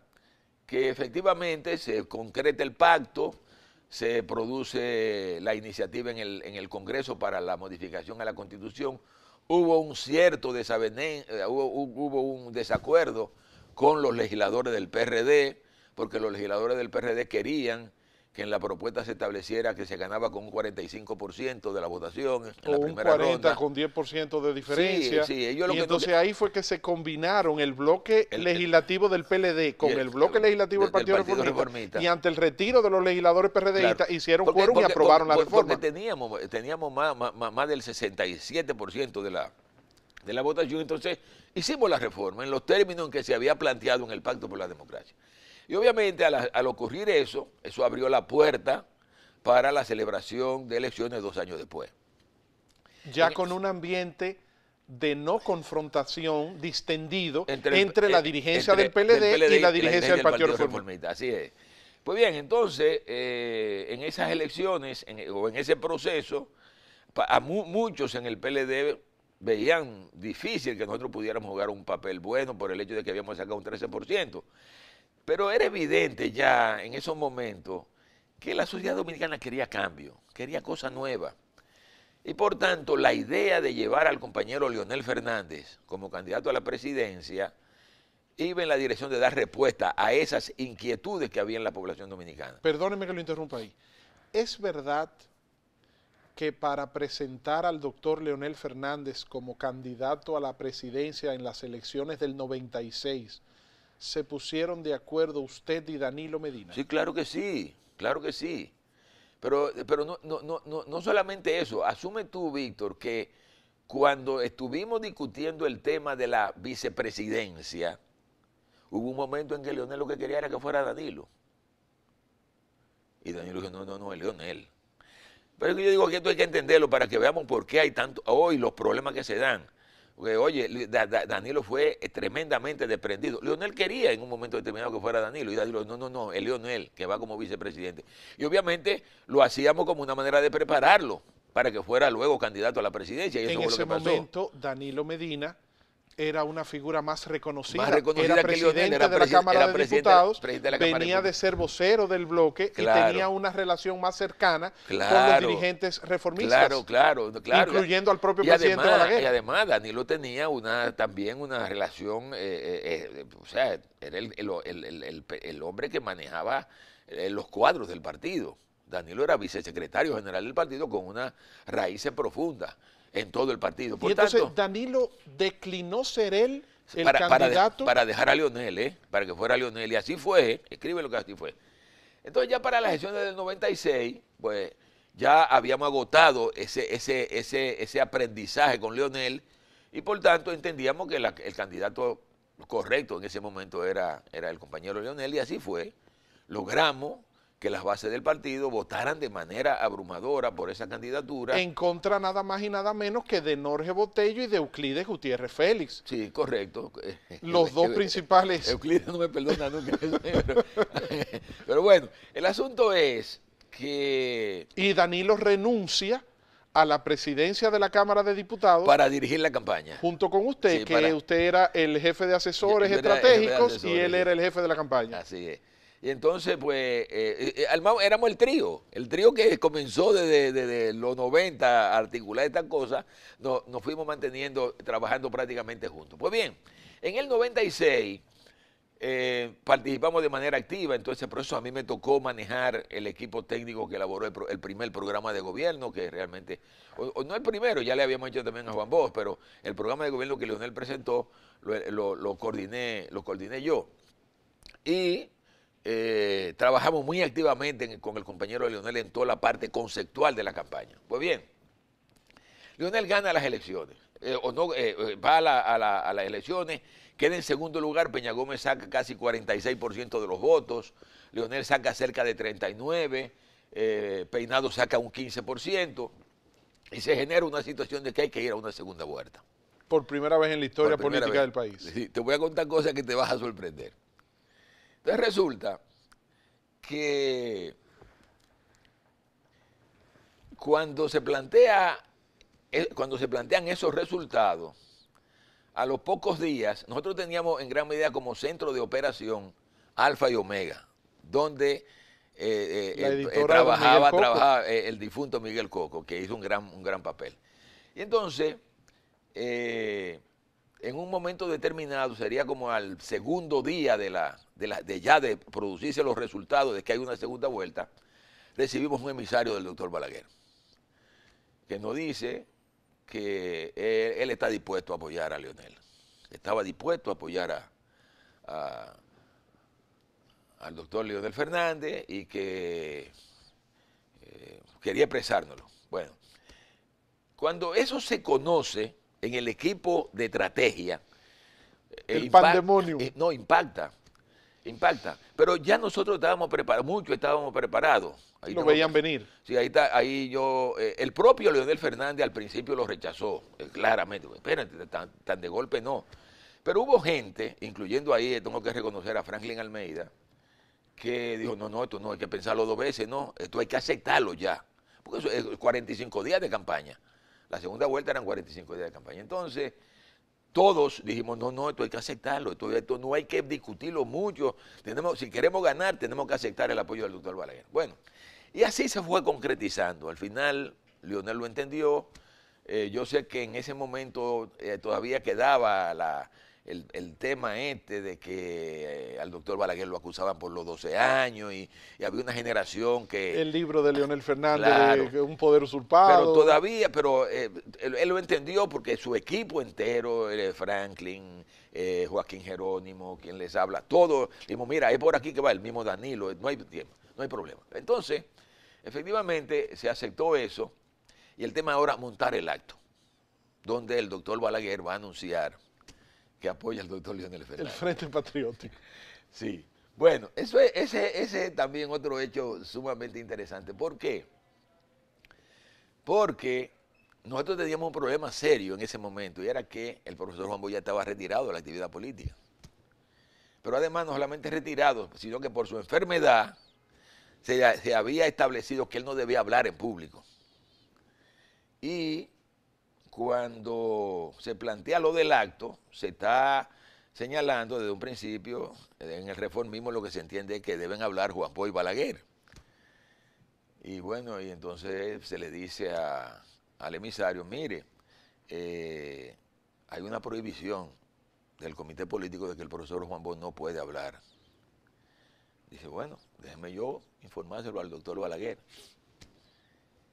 que efectivamente se concreta el pacto, se produce la iniciativa en el, en el Congreso para la modificación a la Constitución, hubo un cierto eh, hubo, hubo un desacuerdo con los legisladores del PRD, porque los legisladores del PRD querían que en la propuesta se estableciera que se ganaba con un 45% de la votación en la primera un 40 ronda. con 10% de diferencia. y entonces ahí fue que se combinaron el bloque legislativo del PLD con el, bloque legislativo del, Partido, Reformista, y ante el retiro de los legisladores PRDistas hicieron quórum y aprobaron la reforma. teníamos, teníamos más, más, más del 67% de la, de la votación, entonces hicimos la reforma en los términos en que se había planteado en el Pacto por la Democracia. Y obviamente al, ocurrir eso, eso abrió la puerta para la celebración de elecciones dos años después. Ya con un ambiente de no confrontación distendido entre, la eh, dirigencia del, PLD y la dirigencia, del, Partido, Reformista. Así es. Pues bien, entonces, eh, en esas elecciones o en ese proceso, a muchos en el PLD veían difícil que nosotros pudiéramos jugar un papel bueno por el hecho de que habíamos sacado un 13%. Pero era evidente ya en esos momentos que la sociedad dominicana quería cambio, quería cosa nueva. Y por tanto, la idea de llevar al compañero Leonel Fernández como candidato a la presidencia iba en la dirección de dar respuesta a esas inquietudes que había en la población dominicana. Perdóneme que lo interrumpa ahí. ¿Es verdad que para presentar al doctor Leonel Fernández como candidato a la presidencia en las elecciones del 96, se pusieron de acuerdo usted y Danilo Medina. Sí, claro que sí, claro que sí. Pero, pero no, no, no, solamente eso, asume tú, Víctor, que cuando estuvimos discutiendo el tema de la vicepresidencia, hubo un momento en que Leonel lo que quería era que fuera Danilo. Y Danilo dijo, no, no, no, es Leonel. Pero yo digo que esto hay que entenderlo para que veamos por qué hay tanto, hoy los problemas que se dan oye, Danilo fue eh, tremendamente desprendido. Leonel quería en un momento determinado que fuera Danilo. Y Danilo, no, no, no, es Leonel que va como vicepresidente. Y obviamente lo hacíamos como una manera de prepararlo para que fuera luego candidato a la presidencia. Y en ese momento, Danilo Medina era una figura más reconocida, más reconocida era presidente de la Cámara de Diputados, venía de ser vocero del bloque y tenía una relación más cercana con los dirigentes reformistas. Claro, claro, claro. Incluyendo al propio presidente además, Balaguer. Y además Danilo tenía una también una relación, eh, eh, eh, o sea, era el, el, el, el hombre que manejaba los cuadros del partido. Danilo era vicesecretario general del partido con unas raíces profundas en todo el partido. Por y entonces Danilo declinó ser él el para, candidato. Para, dejar a Lionel, ¿eh? para que fuera Lionel. Y así fue, escribe lo que así fue. Entonces ya para las gestión del 96, pues ya habíamos agotado ese, ese, aprendizaje con Leonel, y por tanto entendíamos que el candidato correcto en ese momento era, era el compañero Leonel, y así fue. Logramos que las bases del partido votaran de manera abrumadora por esa candidatura. En contra nada más y nada menos que de Norge Botello y de Euclides Gutiérrez Félix. Sí, correcto. Los dos principales. Euclides no me perdona nunca. pero, pero bueno, el asunto es que... Y Danilo renuncia a la presidencia de la Cámara de Diputados. Para dirigir la campaña. Junto con usted, que usted era el jefe de asesores estratégicos y él era el jefe de la campaña. Así es. Y entonces, pues, eh, eh, eh, éramos el trío, el trío que comenzó desde, los 90 a articular estas cosas, nos fuimos manteniendo, trabajando prácticamente juntos. Pues bien, en el 96 participamos de manera activa, entonces por eso a mí me tocó manejar el equipo técnico que elaboró el, primer programa de gobierno, que realmente, no el primero, ya le habíamos hecho también a Juan Bosch, pero el programa de gobierno que Leonel presentó lo, lo coordiné, lo coordiné yo. Y eh, trabajamos muy activamente con el compañero de Leonel en toda la parte conceptual de la campaña. Pues bien, Leonel gana las elecciones, eh, o no, eh, va a, las elecciones, queda en segundo lugar, Peña Gómez saca casi 46% de los votos, Leonel saca cerca de 39%, Peinado saca un 15%, y se genera una situación de que hay que ir a una segunda vuelta. Por primera vez en la historia política del país. te voy a contar cosas que te vas a sorprender. Entonces resulta que cuando se plantea e, cuando se plantean esos resultados, a los pocos días, nosotros teníamos en gran medida como centro de operación Alfa y Omega, donde eh, eh, trabajaba, eh, el difunto Miguel Coco, que hizo un gran, un gran papel. Y entonces, en un momento determinado, sería como al segundo día de, la, de, ya de producirse los resultados de que hay una segunda vuelta, recibimos un emisario del doctor Balaguer, que nos dice que él, está dispuesto a apoyar a Leonel, estaba dispuesto a apoyar al doctor Leonel Fernández y que eh, quería expresárnoslo. Bueno, cuando eso se conoce, en el equipo de estrategia. Eh, el pandemonio. Eh, no, impacta. Impacta. Pero ya nosotros estábamos preparados, mucho estábamos preparados. lo veían venir. Sí, ahí está, ahí yo, eh, el propio Leonel Fernández al principio lo rechazó, claramente. Espérate, tan, tan, de golpe no. Pero hubo gente, incluyendo ahí, tengo que reconocer a Franklin Almeida, que dijo, no, no, esto no hay que pensarlo dos veces, no, esto hay que aceptarlo ya. Porque eso es 45 días de campaña. La segunda vuelta eran 45 días de campaña. Entonces, todos dijimos, no, no, esto hay que aceptarlo, esto, esto, no hay que discutirlo mucho. Tenemos, si queremos ganar, tenemos que aceptar el apoyo del doctor Balaguer. Bueno, y así se fue concretizando. Al final, Lionel lo entendió. Eh, yo sé que en ese momento eh, todavía quedaba la, el, tema este de que eh, al doctor Balaguer lo acusaban por los 12 años y, había una generación que... El libro de Leonel Fernández, Un Poder Usurpado. Pero todavía, pero eh, él, lo entendió porque su equipo entero, eh, Franklin, Joaquín Jerónimo, quien les habla, todo, dijo, mira, es por aquí que va el mismo Danilo, no hay tiempo, no hay problema. Entonces, efectivamente, se aceptó eso y el tema ahora montar el acto, donde el doctor Balaguer va a anunciar apoya al doctor Lionel Fernández. El Frente Patriótico. Sí. Bueno, eso es, ese, es también otro hecho sumamente interesante. ¿Por qué? Porque nosotros teníamos un problema serio en ese momento y era que el profesor Juan Boya estaba retirado de la actividad política. Pero además no solamente retirado, sino que por su enfermedad se, se había establecido que él no debía hablar en público. Y cuando se plantea lo del acto, se está señalando desde un principio, en el reformismo lo que se entiende es que deben hablar Juan y Balaguer. Y bueno, y entonces se le dice al emisario, mire, eh, hay una prohibición del comité político de que el profesor Juan Poy no puede hablar. Dice, bueno, déjeme yo informárselo al doctor Balaguer.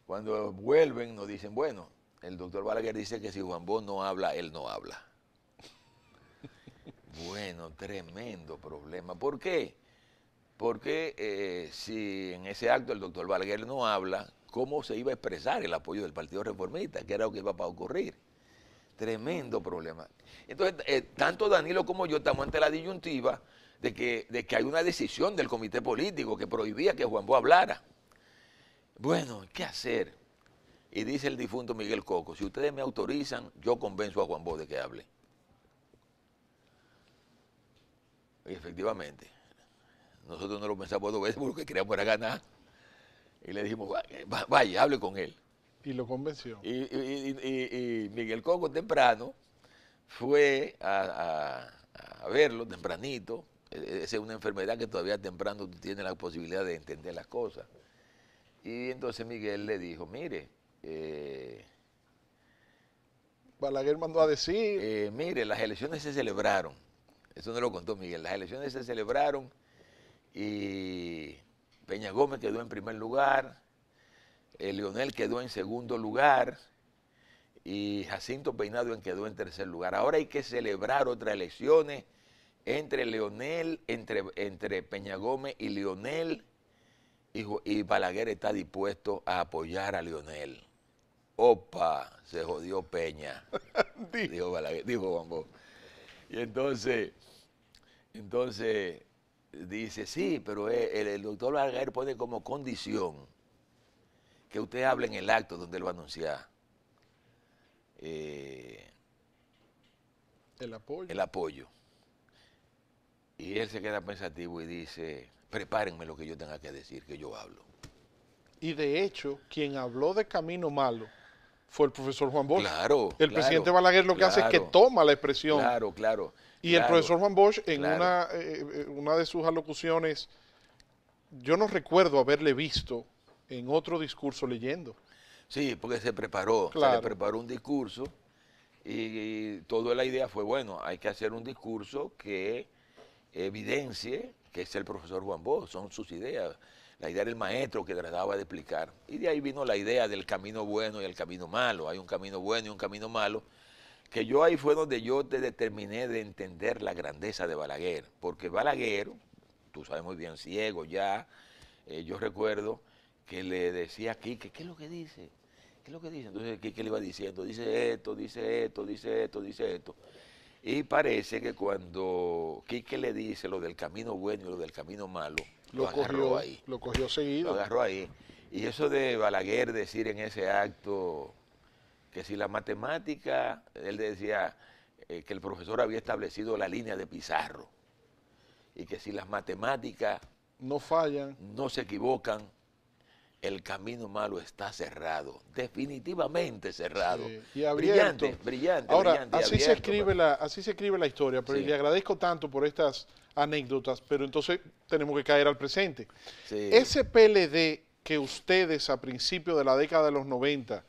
Cuando vuelven nos dicen, bueno, el doctor Balaguer dice que si Juan Bo no habla, él no habla. bueno, tremendo problema. ¿Por qué? Porque eh, si en ese acto el doctor Balaguer no habla, ¿cómo se iba a expresar el apoyo del Partido Reformista? ¿Qué era lo que iba a ocurrir? Tremendo problema. Entonces, eh, tanto Danilo como yo estamos ante la disyuntiva de que, de que hay una decisión del comité político que prohibía que Juan Bo hablara. Bueno, ¿qué hacer? Y dice el difunto Miguel Coco, si ustedes me autorizan, yo convenzo a Juan Bode que hable. Y efectivamente, nosotros no lo pensamos dos veces porque queríamos era ganar. Y le dijimos, eh, vaya, hable con él. Y lo convenció. Y, Miguel Coco temprano fue a, verlo tempranito. E, e, esa es una enfermedad que todavía temprano tiene la posibilidad de entender las cosas. Y entonces Miguel le dijo, mire, eh, Balaguer mandó a decir. Eh, mire, las elecciones se celebraron. Eso no lo contó Miguel. Las elecciones se celebraron y Peña Gómez quedó en primer lugar, el eh, Leonel quedó en segundo lugar y Jacinto Peinado quedó en tercer lugar. Ahora hay que celebrar otras elecciones entre Leonel, entre, entre Peña Gómez y Leonel, y, y Balaguer está dispuesto a apoyar a Leonel opa, se jodió Peña, dijo, Balaguer, dijo Bambó. Y entonces, entonces dice, sí, pero eh, el, doctor Balaguer pone como condición que usted hable en el acto donde lo va eh, el apoyo. El apoyo. Y él se queda pensativo y dice, prepárenme lo que yo tenga que decir, que yo hablo. Y de hecho, quien habló de Camino Malo fue el profesor Juan Bosch. Claro. El presidente Balaguer lo que hace es que toma la expresión. Claro, claro. Y el profesor Juan Bosch, en una, eh, eh, una de sus alocuciones, yo no recuerdo haberle visto en otro discurso leyendo. Sí, porque se preparó, se preparó un discurso y, toda la idea fue, bueno, hay que hacer un discurso que evidencie que es el profesor Juan Bosch, son sus ideas. La idea era el maestro que trataba de explicar. Y de ahí vino la idea del camino bueno y el camino malo. Hay un camino bueno y un camino malo. Que yo ahí fue donde yo te determiné de entender la grandeza de Balaguer. Porque Balaguer, tú sabes muy bien, ciego ya, eh, yo recuerdo que le decía a Quique, ¿qué es lo que dice? ¿Qué es lo que dice? Entonces Quique le iba diciendo, dice esto, dice esto, dice esto, dice esto. Y parece que cuando Quique le dice lo del camino bueno y lo del camino malo, lo, cogió ahí. Lo cogió seguido. Lo agarró ahí. Y eso de Balaguer decir en ese acto que si la matemática, él decía eh, que el profesor había establecido la línea de Pizarro y que si las matemáticas no fallan, no se equivocan, el camino malo está cerrado, definitivamente cerrado. y Brillante, brillante. Ahora, así, se escribe la, así se escribe la historia, pero le agradezco tanto por estas anécdotas, pero entonces tenemos que caer al presente. Ese PLD que ustedes a principios de la década de los 90,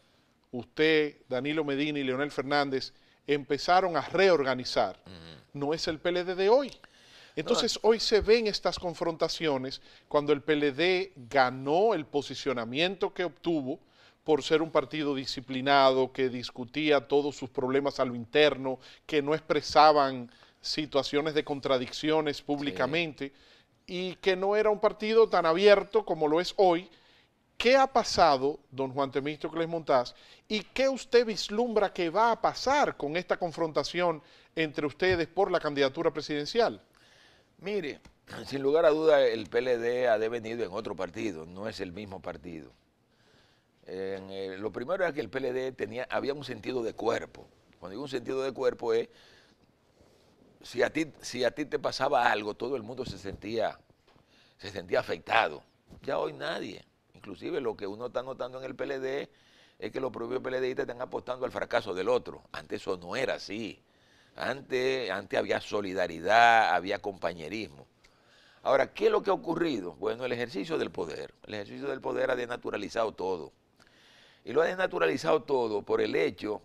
usted, Danilo Medina y Leonel Fernández, empezaron a reorganizar, no es el PLD de hoy. Entonces hoy se ven estas confrontaciones cuando el PLD ganó el posicionamiento que obtuvo por ser un partido disciplinado, que discutía todos sus problemas a lo interno, que no expresaban situaciones de contradicciones públicamente y que no era un partido tan abierto como lo es hoy. ¿Qué ha pasado, don Juan Temístocles Montás, y qué usted vislumbra que va a pasar con esta confrontación entre ustedes por la candidatura presidencial? Mire, sin lugar a duda el PLD ha devenido en otro partido, no es el mismo partido. Eh, lo primero era que el PLD tenía, había un sentido de cuerpo. Cuando digo un sentido de cuerpo es si a ti, si a ti te pasaba algo, todo el mundo se sentía, se sentía afectado. Ya hoy nadie. Inclusive lo que uno está notando en el PLD es que los propios PLDistas están apostando al fracaso del otro. Antes eso no era así. Antes, antes había solidaridad, había compañerismo. Ahora, ¿qué es lo que ha ocurrido? Bueno, el ejercicio del poder. El ejercicio del poder ha desnaturalizado todo. Y lo ha desnaturalizado todo por el hecho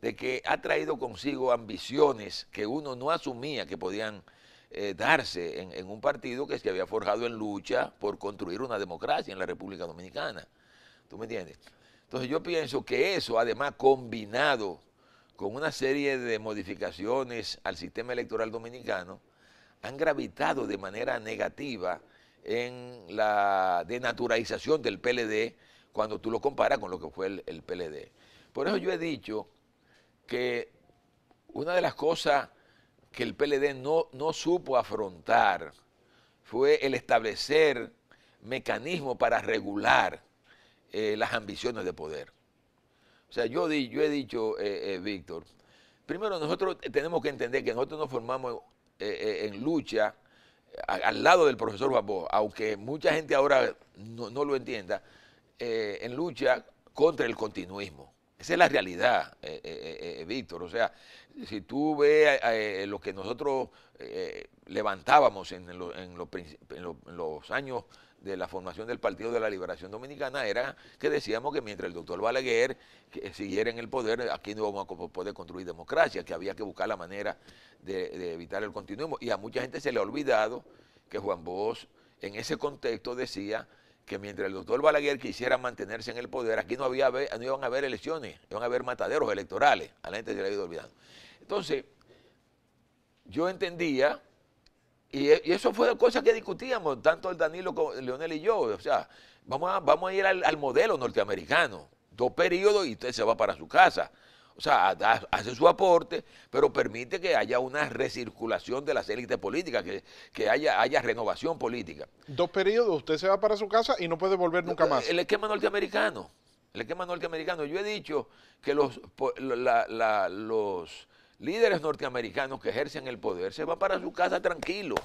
de que ha traído consigo ambiciones que uno no asumía que podían eh, darse en, un partido que se había forjado en lucha por construir una democracia en la República Dominicana. ¿Tú me entiendes? Entonces yo pienso que eso, además combinado con una serie de modificaciones al sistema electoral dominicano, han gravitado de manera negativa en la denaturalización del PLD cuando tú lo comparas con lo que fue el, el PLD. Por eso yo he dicho que una de las cosas que el PLD no, no supo afrontar fue el establecer mecanismos para regular eh, las ambiciones de poder. O sea, yo, yo he dicho, eh, eh, Víctor, primero nosotros tenemos que entender que nosotros nos formamos en lucha al lado del profesor Babó, aunque mucha gente ahora no lo entienda, en lucha contra el continuismo. Esa es la realidad, eh, eh, eh, eh, Víctor. O sea, si tú ves lo que nosotros levantábamos en, los años de la formación del Partido de la Liberación Dominicana, era que decíamos que mientras el doctor Balaguer siguiera en el poder, aquí no vamos a poder construir democracia, que había que buscar la manera de, de evitar el continuismo. Y a mucha gente se le ha olvidado que Juan Bosch en ese contexto decía que mientras el doctor Balaguer quisiera mantenerse en el poder, aquí no, había, no iban a haber elecciones, iban a haber mataderos electorales. A la gente se le ha ido olvidando. Entonces, yo entendía, y, eso fue cosa que discutíamos, tanto el Danilo, como Leonel y yo. O sea, vamos a, vamos a ir al, al modelo norteamericano. Dos periodos y usted se va para su casa o sea, hace su aporte, pero permite que haya una recirculación de las élites políticas, que, haya, haya renovación política. Dos periodos, usted se va para su casa y no puede volver nunca eh, más. El esquema norteamericano, el esquema norteamericano. Yo he dicho que los, los líderes norteamericanos que ejercen el poder se van para su casa tranquilos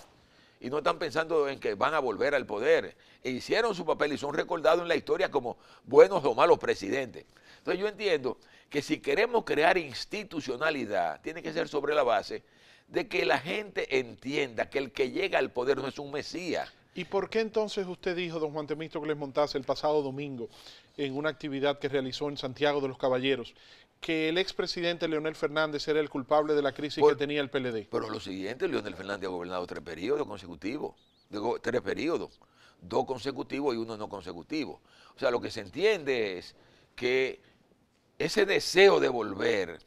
y no están pensando en que van a volver al poder. E hicieron su papel y son recordados en la historia como buenos o malos presidentes. Entonces yo entiendo que si queremos crear institucionalidad, tiene que ser sobre la base de que la gente entienda que el que llega al poder no es un mesías. ¿Y por qué entonces usted dijo, don Juan les montase el pasado domingo, en una actividad que realizó en Santiago de los Caballeros, que el expresidente Leonel Fernández era el culpable de la crisis que tenía el PLD? Pero lo siguiente, Leonel Fernández ha gobernado tres periodos consecutivos, tres periodos, dos consecutivos y uno no consecutivo. O sea, lo que se entiende es que ese deseo de volver,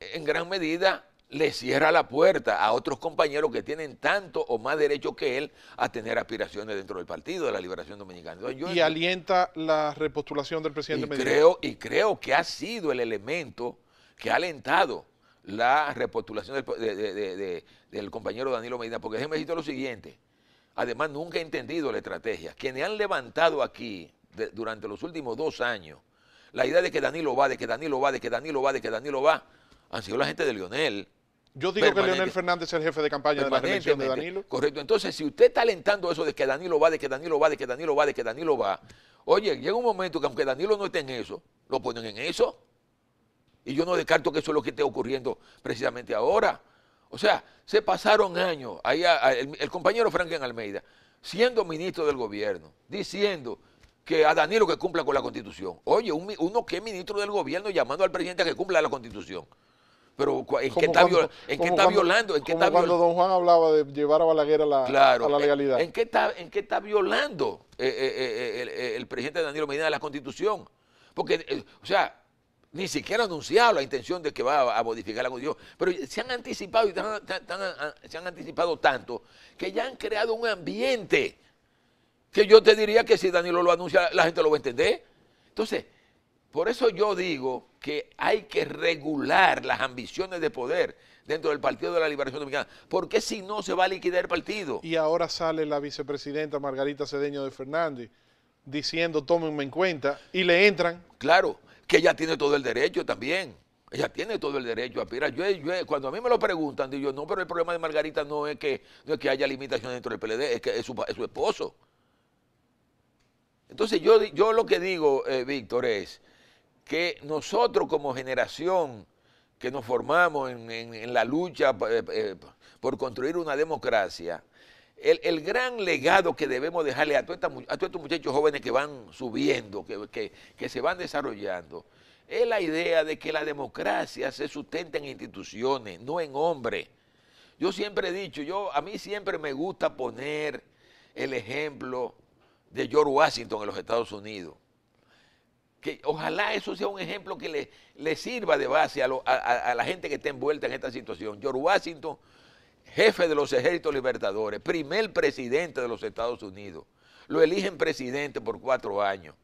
en gran medida le cierra la puerta a otros compañeros que tienen tanto o más derecho que él a tener aspiraciones dentro del partido de la Liberación Dominicana. y alienta la repostulación del presidente Medina. Creo, y creo que ha sido el elemento que ha alentado la repostulación del, compañero Danilo Medina, porque déjeme decirte lo siguiente, además nunca he entendido la estrategia. Quienes han levantado aquí durante los últimos dos años la idea de que Danilo va, de que Danilo va, de que Danilo va, de que Danilo va, han sido la gente de Lionel. Yo digo que Leonel Fernández es el jefe de campaña de la reelección de Danilo. Correcto. Entonces, si usted está alentando eso de que Danilo va, de que Danilo va, de que Danilo va, de que Danilo va, oye, llega un momento que aunque Danilo no esté en eso, lo ponen en eso. Y yo no descarto que eso es lo que esté ocurriendo precisamente ahora. O sea, se pasaron años. Ahí el, el, compañero Franklin Almeida, siendo ministro del gobierno, diciendo que a Danilo que cumpla con la constitución. Oye, uno que es ministro del gobierno llamando al presidente a que cumpla la constitución. Pero ¿en qué está, violando? ¿En qué está cuando don Juan hablaba de llevar a Balaguer a la, eh, legalidad. ¿en, qué está, ¿En está violando eh, eh, el, presidente Danilo Medina la constitución? Porque, o sea, ni siquiera ha anunciado la intención de que va a, modificar la constitución. Pero se han anticipado y se han anticipado tanto que ya han creado un ambiente que yo te diría que si Danilo lo anuncia, la gente lo va a entender. Entonces, por eso yo digo que hay que regular las ambiciones de poder dentro del Partido de la Liberación Dominicana, porque si no se va a liquidar el partido. Y ahora sale la vicepresidenta Margarita Cedeño de Fernández diciendo tómenme en cuenta y le entran. Claro, que ella tiene todo el derecho también. Ella tiene todo el derecho a aspirar. Yo, cuando a mí me lo preguntan, digo no, pero el problema de Margarita no es que, no que haya limitaciones dentro del PLD, es que su, es su esposo. Entonces yo, yo lo que digo, eh, Víctor, es que nosotros como generación que nos formamos en, la lucha eh, eh, por construir una democracia, el, gran legado que debemos dejarle a, todos estos muchachos jóvenes que van subiendo, que, que, se van desarrollando, es la idea de que la democracia se sustenta en instituciones, no en hombres. Yo siempre he dicho, yo, a mí siempre me gusta poner el ejemplo de George Washington en los Estados Unidos. Que ojalá eso sea un ejemplo que le, le sirva de base a, a, la gente que está envuelta en esta situación. George Washington, jefe de los ejércitos libertadores, primer presidente de los Estados Unidos. Lo eligen presidente por cuatro años.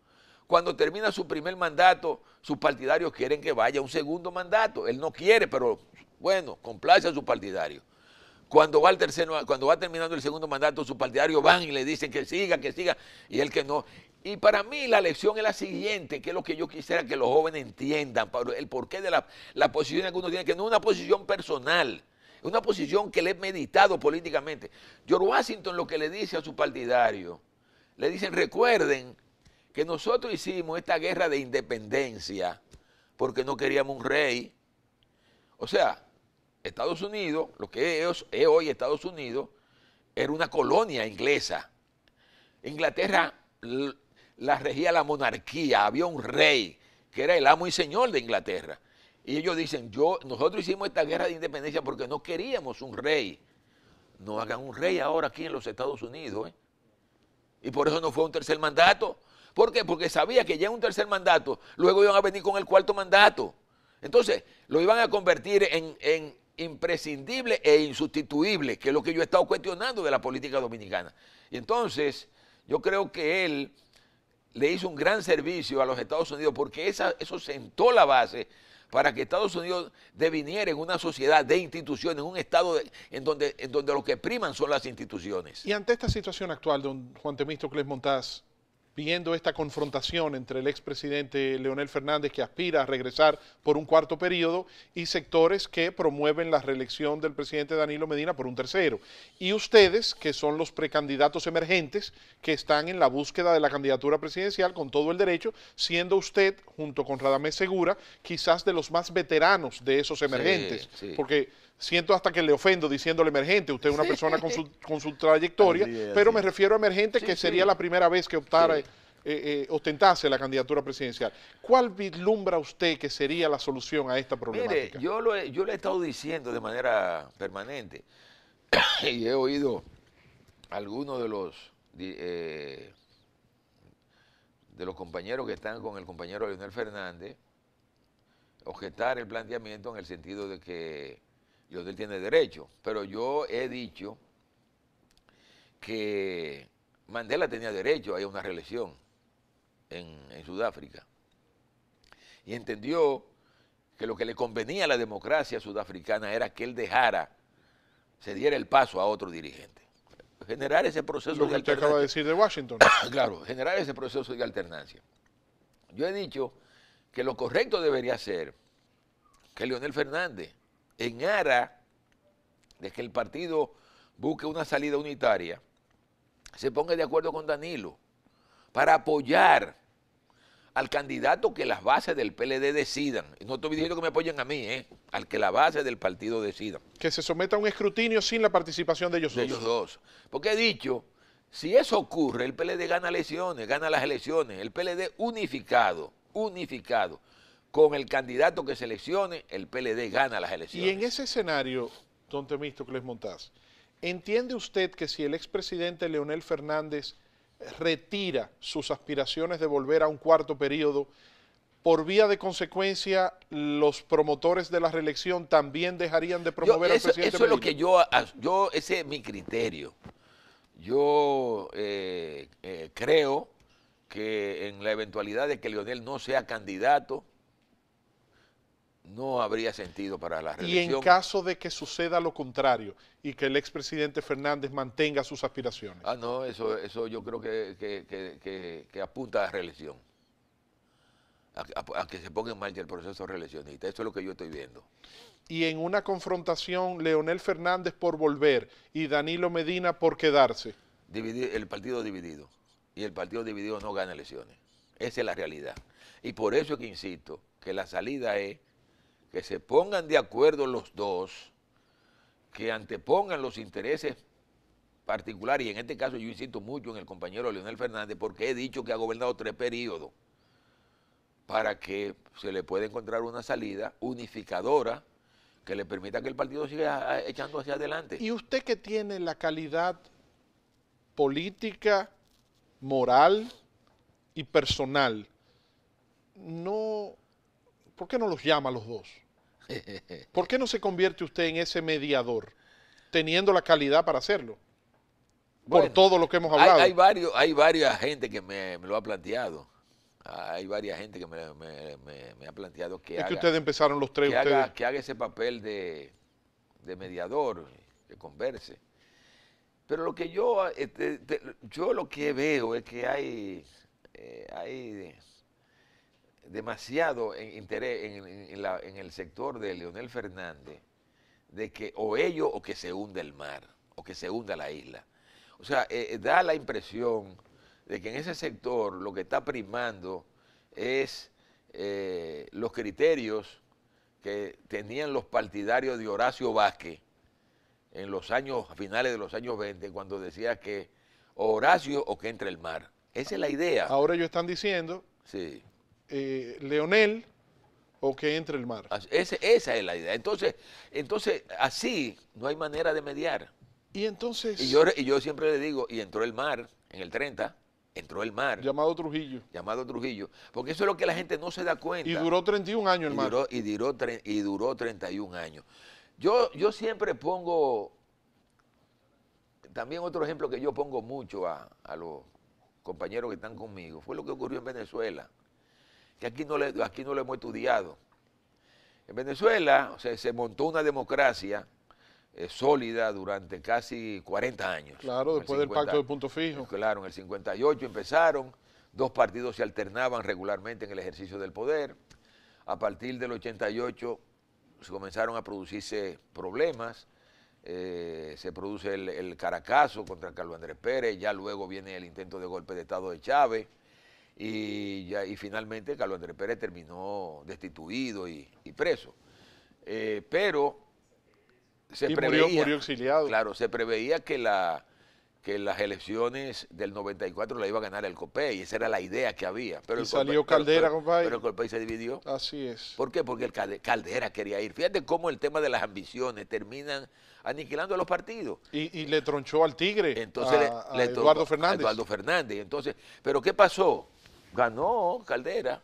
Cuando termina su primer mandato, sus partidarios quieren que vaya a un segundo mandato. Él no quiere, pero bueno, complace a sus partidarios. Cuando va, cuando va terminando el segundo mandato, sus partidarios van y le dicen que siga, que siga, y él que no. Y para mí la lección es la siguiente, que es lo que yo quisiera que los jóvenes entiendan, el porqué de la, la posición que uno tiene, que no es una posición personal, es una posición que le he meditado políticamente. George Washington lo que le dice a su partidario, le dicen, recuerden que nosotros hicimos esta guerra de independencia porque no queríamos un rey. O sea, Estados Unidos, lo que es, hoy Estados Unidos, era una colonia inglesa. Inglaterra la regía la monarquía, había un rey que era el amo y señor de Inglaterra. Y ellos dicen, yo, nosotros hicimos esta guerra de independencia porque no queríamos un rey. No hagan un rey ahora aquí en los Estados Unidos. ¿eh? Y por eso no fue un tercer mandato. ¿Por qué? Porque sabía que ya un tercer mandato, luego iban a venir con el cuarto mandato. Entonces, lo iban a convertir en, imprescindible e insustituible, que es lo que yo he estado cuestionando de la política dominicana. Y entonces, yo creo que él le hizo un gran servicio a los Estados Unidos porque eso sentó la base para que Estados Unidos deviniera en una sociedad de instituciones, un Estado en, donde, en donde lo que priman son las instituciones. Y ante esta situación actual, don Juan Temístocles Montás, viendo esta confrontación entre el expresidente Leonel Fernández, que aspira a regresar por un cuarto periodo, y sectores que promueven la reelección del presidente Danilo Medina por un tercero. Y ustedes, que son los precandidatos emergentes, que están en la búsqueda de la candidatura presidencial con todo el derecho, siendo usted, junto con Radamés Segura, quizás de los más veteranos de esos emergentes. Porque siento hasta que le ofendo diciéndole emergente, usted es una persona con su, trayectoria, pero me refiero a emergente que sería la primera vez que optara, eh, eh, ostentase la candidatura presidencial. ¿Cuál vislumbra usted que sería la solución a esta problemática? Mire, yo lo he, yo le he estado diciendo de manera permanente y he oído algunos de los... Eh, de los compañeros que están con el compañero Leonel Fernández, objetar el planteamiento en el sentido de que y tiene derecho, pero yo he dicho que Mandela tenía derecho a una reelección en, Sudáfrica y entendió que lo que le convenía a la democracia sudafricana era que él dejara, se diera el paso a otro dirigente. Generar ese proceso lo que usted acaba de decir de Washington. claro, generar ese proceso de alternancia. Yo he dicho que lo correcto debería ser que Leonel Fernández en ara de que el partido busque una salida unitaria, se ponga de acuerdo con Danilo para apoyar al candidato que las bases del PLD decidan. No estoy diciendo que me apoyen a mí, eh, al que la base del partido decida. Que se someta a un escrutinio sin la participación de ellos de dos. ellos dos. Porque he dicho, si eso ocurre, el PLD gana elecciones, gana las elecciones. El PLD unificado, unificado con el candidato que seleccione, el PLD gana las elecciones. Y en ese escenario, don Temístocles Montaz, ¿entiende usted que si el expresidente Leonel Fernández retira sus aspiraciones de volver a un cuarto periodo, por vía de consecuencia, los promotores de la reelección también dejarían de promover eso, al presidente. Eso es lo que yo, yo, ese es mi criterio. Yo eh, eh, creo que en la eventualidad de que Leonel no sea candidato, no habría sentido para la reelección. Y en caso de que suceda lo contrario y que el expresidente Fernández mantenga sus aspiraciones. Ah, no, eso, eso yo creo que, apunta a la reelección. A, que se ponga en marcha el proceso reeleccionista. Eso es lo que yo estoy viendo. Y en una confrontación, Leonel Fernández por volver y Danilo Medina por quedarse. el partido dividido. Y el partido dividido no gana elecciones. Esa es la realidad. Y por eso que insisto que la salida es que se pongan de acuerdo los dos, que antepongan los intereses particulares, y en este caso yo insisto mucho en el compañero Leonel Fernández, porque he dicho que ha gobernado tres periodos, para que se le pueda encontrar una salida unificadora que le permita que el partido siga echando hacia adelante. Y usted que tiene la calidad política, moral y personal, no, ¿por qué no los llama los dos? ¿Por qué no se convierte usted en ese mediador, teniendo la calidad para hacerlo? Por todo lo que hemos hablado. Hay, varios, hay varias gente que me, lo ha planteado. Hay varias gente que me, ha planteado que es que ustedes empezaron los tres. Que, ustedes. Haga, que haga ese papel de, mediador, que converse. Pero lo que yo, eh, yo lo que veo es que hay, eh, hay demasiado interés en, el sector de Leonel Fernández de que o ello o que se hunda el mar o que se hunda la isla. O sea, eh, eh, da la impresión de que en ese sector lo que está primando es eh, los criterios que tenían los partidarios de Horacio Vázquez en los años, a finales de los años 20, cuando decía que Horacio o que entre el mar. Esa es la idea. Ahora ellos están diciendo sí. Eh, Leonel o que entre el mar. esa es la idea. Entonces, entonces, así no hay manera de mediar. Y entonces... Y yo, y yo siempre le digo, y entró el mar en el 30 entró el mar. Llamado Trujillo. Llamado Trujillo. Porque eso es lo que la gente no se da cuenta. Y duró 31 años el mar. y, duró, y duró 31 años. Yo, yo siempre pongo, también otro ejemplo que yo pongo mucho a los compañeros que están conmigo, fue lo que ocurrió en Venezuela que aquí no, aquí no lo hemos estudiado. En Venezuela se montó una democracia eh, sólida durante casi 40 años. Claro, después del pacto de punto fijo. Claro, en el 58 empezaron, dos partidos se alternaban regularmente en el ejercicio del poder. A partir del 88 comenzaron a producirse problemas. Eh, se produce el, Caracazo contra Carlos Andrés Pérez, ya luego viene el intento de golpe de Estado de Chávez y, ya, y finalmente Carlos Andrés Pérez terminó destituido y, preso. Eh, pero se preveía, Claro, se preveía que, la, que las elecciones del 94 la iba a ganar el y esa era la idea que había. Pero salió Caldera, pero, Pero el COPEI se dividió. Así es. ¿Por qué? Porque el Caldera quería ir. Fíjate cómo el tema de las ambiciones terminan aniquilando a los partidos. Y, le tronchó al Tigre. Entonces le, Eduardo Fernández. Eduardo Fernández. Entonces, pero ¿qué pasó? ganó Caldera,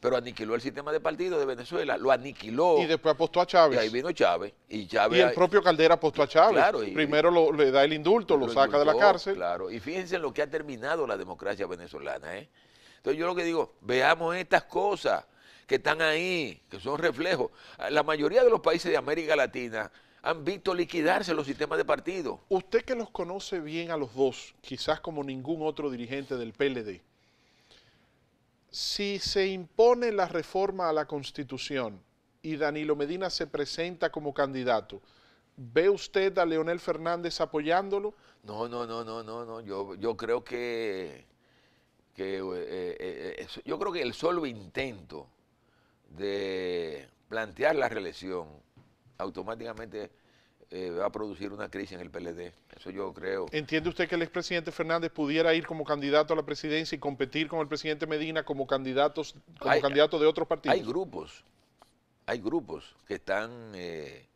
pero aniquiló el sistema de partido de Venezuela, lo aniquiló. Y después apostó a Chávez. Y ahí vino Chávez. Y, el propio Caldera apostó a Chávez. Primero le da el indulto, lo, saca de la cárcel. Claro, y fíjense en lo que ha terminado la democracia venezolana. ¿eh? Entonces yo lo que digo, veamos estas cosas que están ahí, que son reflejos. Ah, la mayoría de los países de América Latina han visto liquidarse los sistemas de partido. Usted que los conoce bien a los dos, quizás como ningún otro dirigente del PLD, si se impone la reforma a la Constitución y Danilo Medina se presenta como candidato, ¿ve usted a Leonel Fernández apoyándolo? No, no, no, no, no, no. Yo, yo creo que, eh, eh, eh, yo creo que el solo intento de plantear la reelección automáticamente eh, va a producir una crisis en el PLD. Eso yo creo. ¿Entiende usted que el expresidente Fernández pudiera ir como candidato a la presidencia y competir con el presidente Medina como, candidatos, como candidato de otros partidos? Hay grupos, hay grupos que están eh,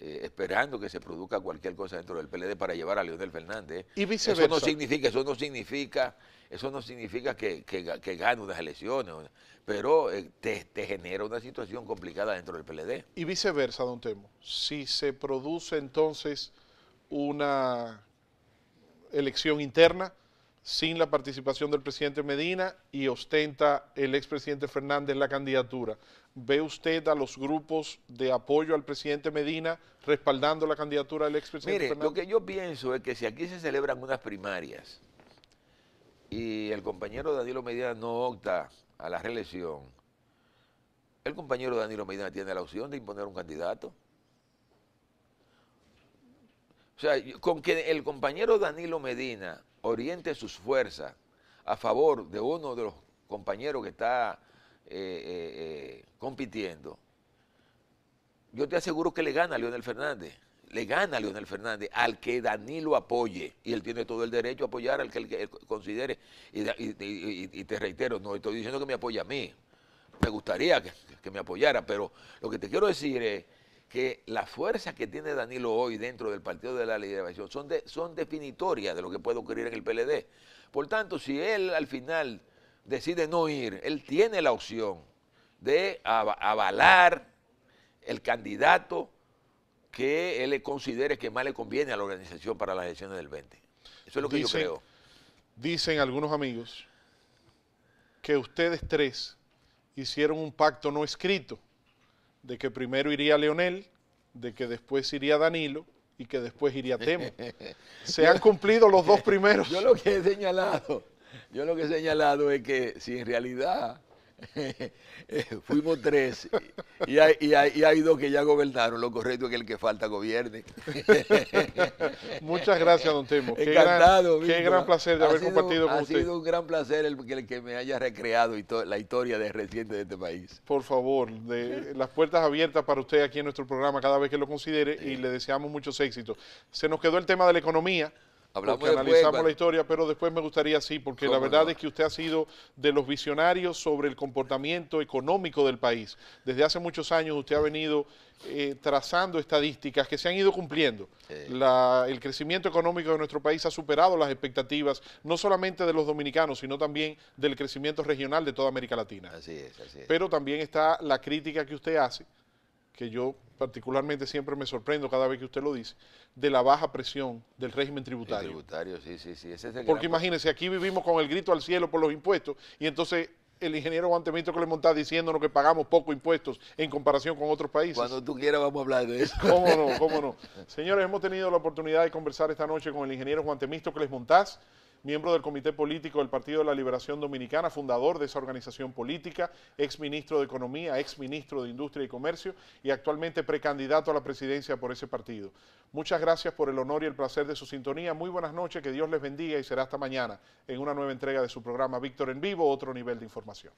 eh, esperando que se produzca cualquier cosa dentro del PLD para llevar a Leonel Fernández. Y viceversa. Eso no significa, eso no significa, eso no significa que, que, gane unas elecciones, pero eh, te, te, genera una situación complicada dentro del PLD. Y viceversa, don Temo. Si se produce entonces una elección interna sin la participación del presidente Medina y ostenta el expresidente Fernández la candidatura. ¿Ve usted a los grupos de apoyo al presidente Medina respaldando la candidatura del expresidente Mire, lo que yo pienso es que si aquí se celebran unas primarias y el compañero Danilo Medina no opta a la reelección, el compañero Danilo Medina tiene la opción de imponer un candidato. O sea, con que el compañero Danilo Medina oriente sus fuerzas a favor de uno de los compañeros que está eh, eh, eh, compitiendo, yo te aseguro que le gana a Leonel Fernández. Le gana a Leonel Fernández al que Danilo apoye. Y él tiene todo el derecho a apoyar al que él, considere. Y, te reitero, no estoy diciendo que me apoye a mí. Me gustaría que, me apoyara, pero lo que te quiero decir es que la fuerza que tiene Danilo hoy dentro del Partido de la Liberación son, de, son definitorias de lo que puede ocurrir en el PLD. Por tanto, si él al final decide no ir, él tiene la opción de avalar el candidato que él considere que más le conviene a la organización para las elecciones del 20. Eso es lo que yo creo. Dicen algunos amigos que ustedes tres hicieron un pacto no escrito de que primero iría Leonel, de que después iría Danilo y que después iría Temo. Se han cumplido los dos primeros. Yo lo que he señalado yo lo que he señalado es que si en realidad fuimos tres y hay, y, hay, y hay, dos que ya gobernaron. Lo correcto es que el que falta gobierne. Muchas gracias, don Temo. Encantado. Qué gran, placer de haber compartido con usted. Ha sido un gran placer el, que me haya recreado la historia de reciente de este país. Por favor, de, las puertas abiertas para usted aquí en nuestro programa cada vez que lo considere y le deseamos muchos éxitos. Se nos quedó el tema de la economía porque analizamos la historia, pero después me gustaría sí, porque la verdad es que usted ha sido de los visionarios sobre el comportamiento económico del país. Desde hace muchos años usted ha venido eh, trazando estadísticas que se han ido cumpliendo. el crecimiento económico de nuestro país ha superado las expectativas, no solamente de los dominicanos, sino también del crecimiento regional de toda América Latina. Así es, así es. Pero también está la crítica que usted hace que yo particularmente siempre me sorprendo cada vez que usted lo dice, de la baja presión del régimen tributario. tributario, sí, sí, sí. Porque imagínense, aquí vivimos con el grito al cielo por los impuestos y entonces el ingeniero Juan Temito que le diciéndonos que pagamos pocos impuestos en comparación con otros países. Cuando tú quieras vamos a hablar de eso. ¿Cómo no? ¿Cómo no? Señores, hemos tenido la oportunidad de conversar esta noche con el ingeniero Juan Temisto que les montás miembro del Comité Político del Partido de la Liberación Dominicana, fundador de esa organización política, ex ministro de Economía, ex ministro de Industria y Comercio y actualmente precandidato a la presidencia por ese partido. Muchas gracias por el honor y el placer de su sintonía. Muy buenas noches, que Dios les bendiga y será hasta mañana en una nueva entrega de su programa Víctor en Vivo, otro nivel de información.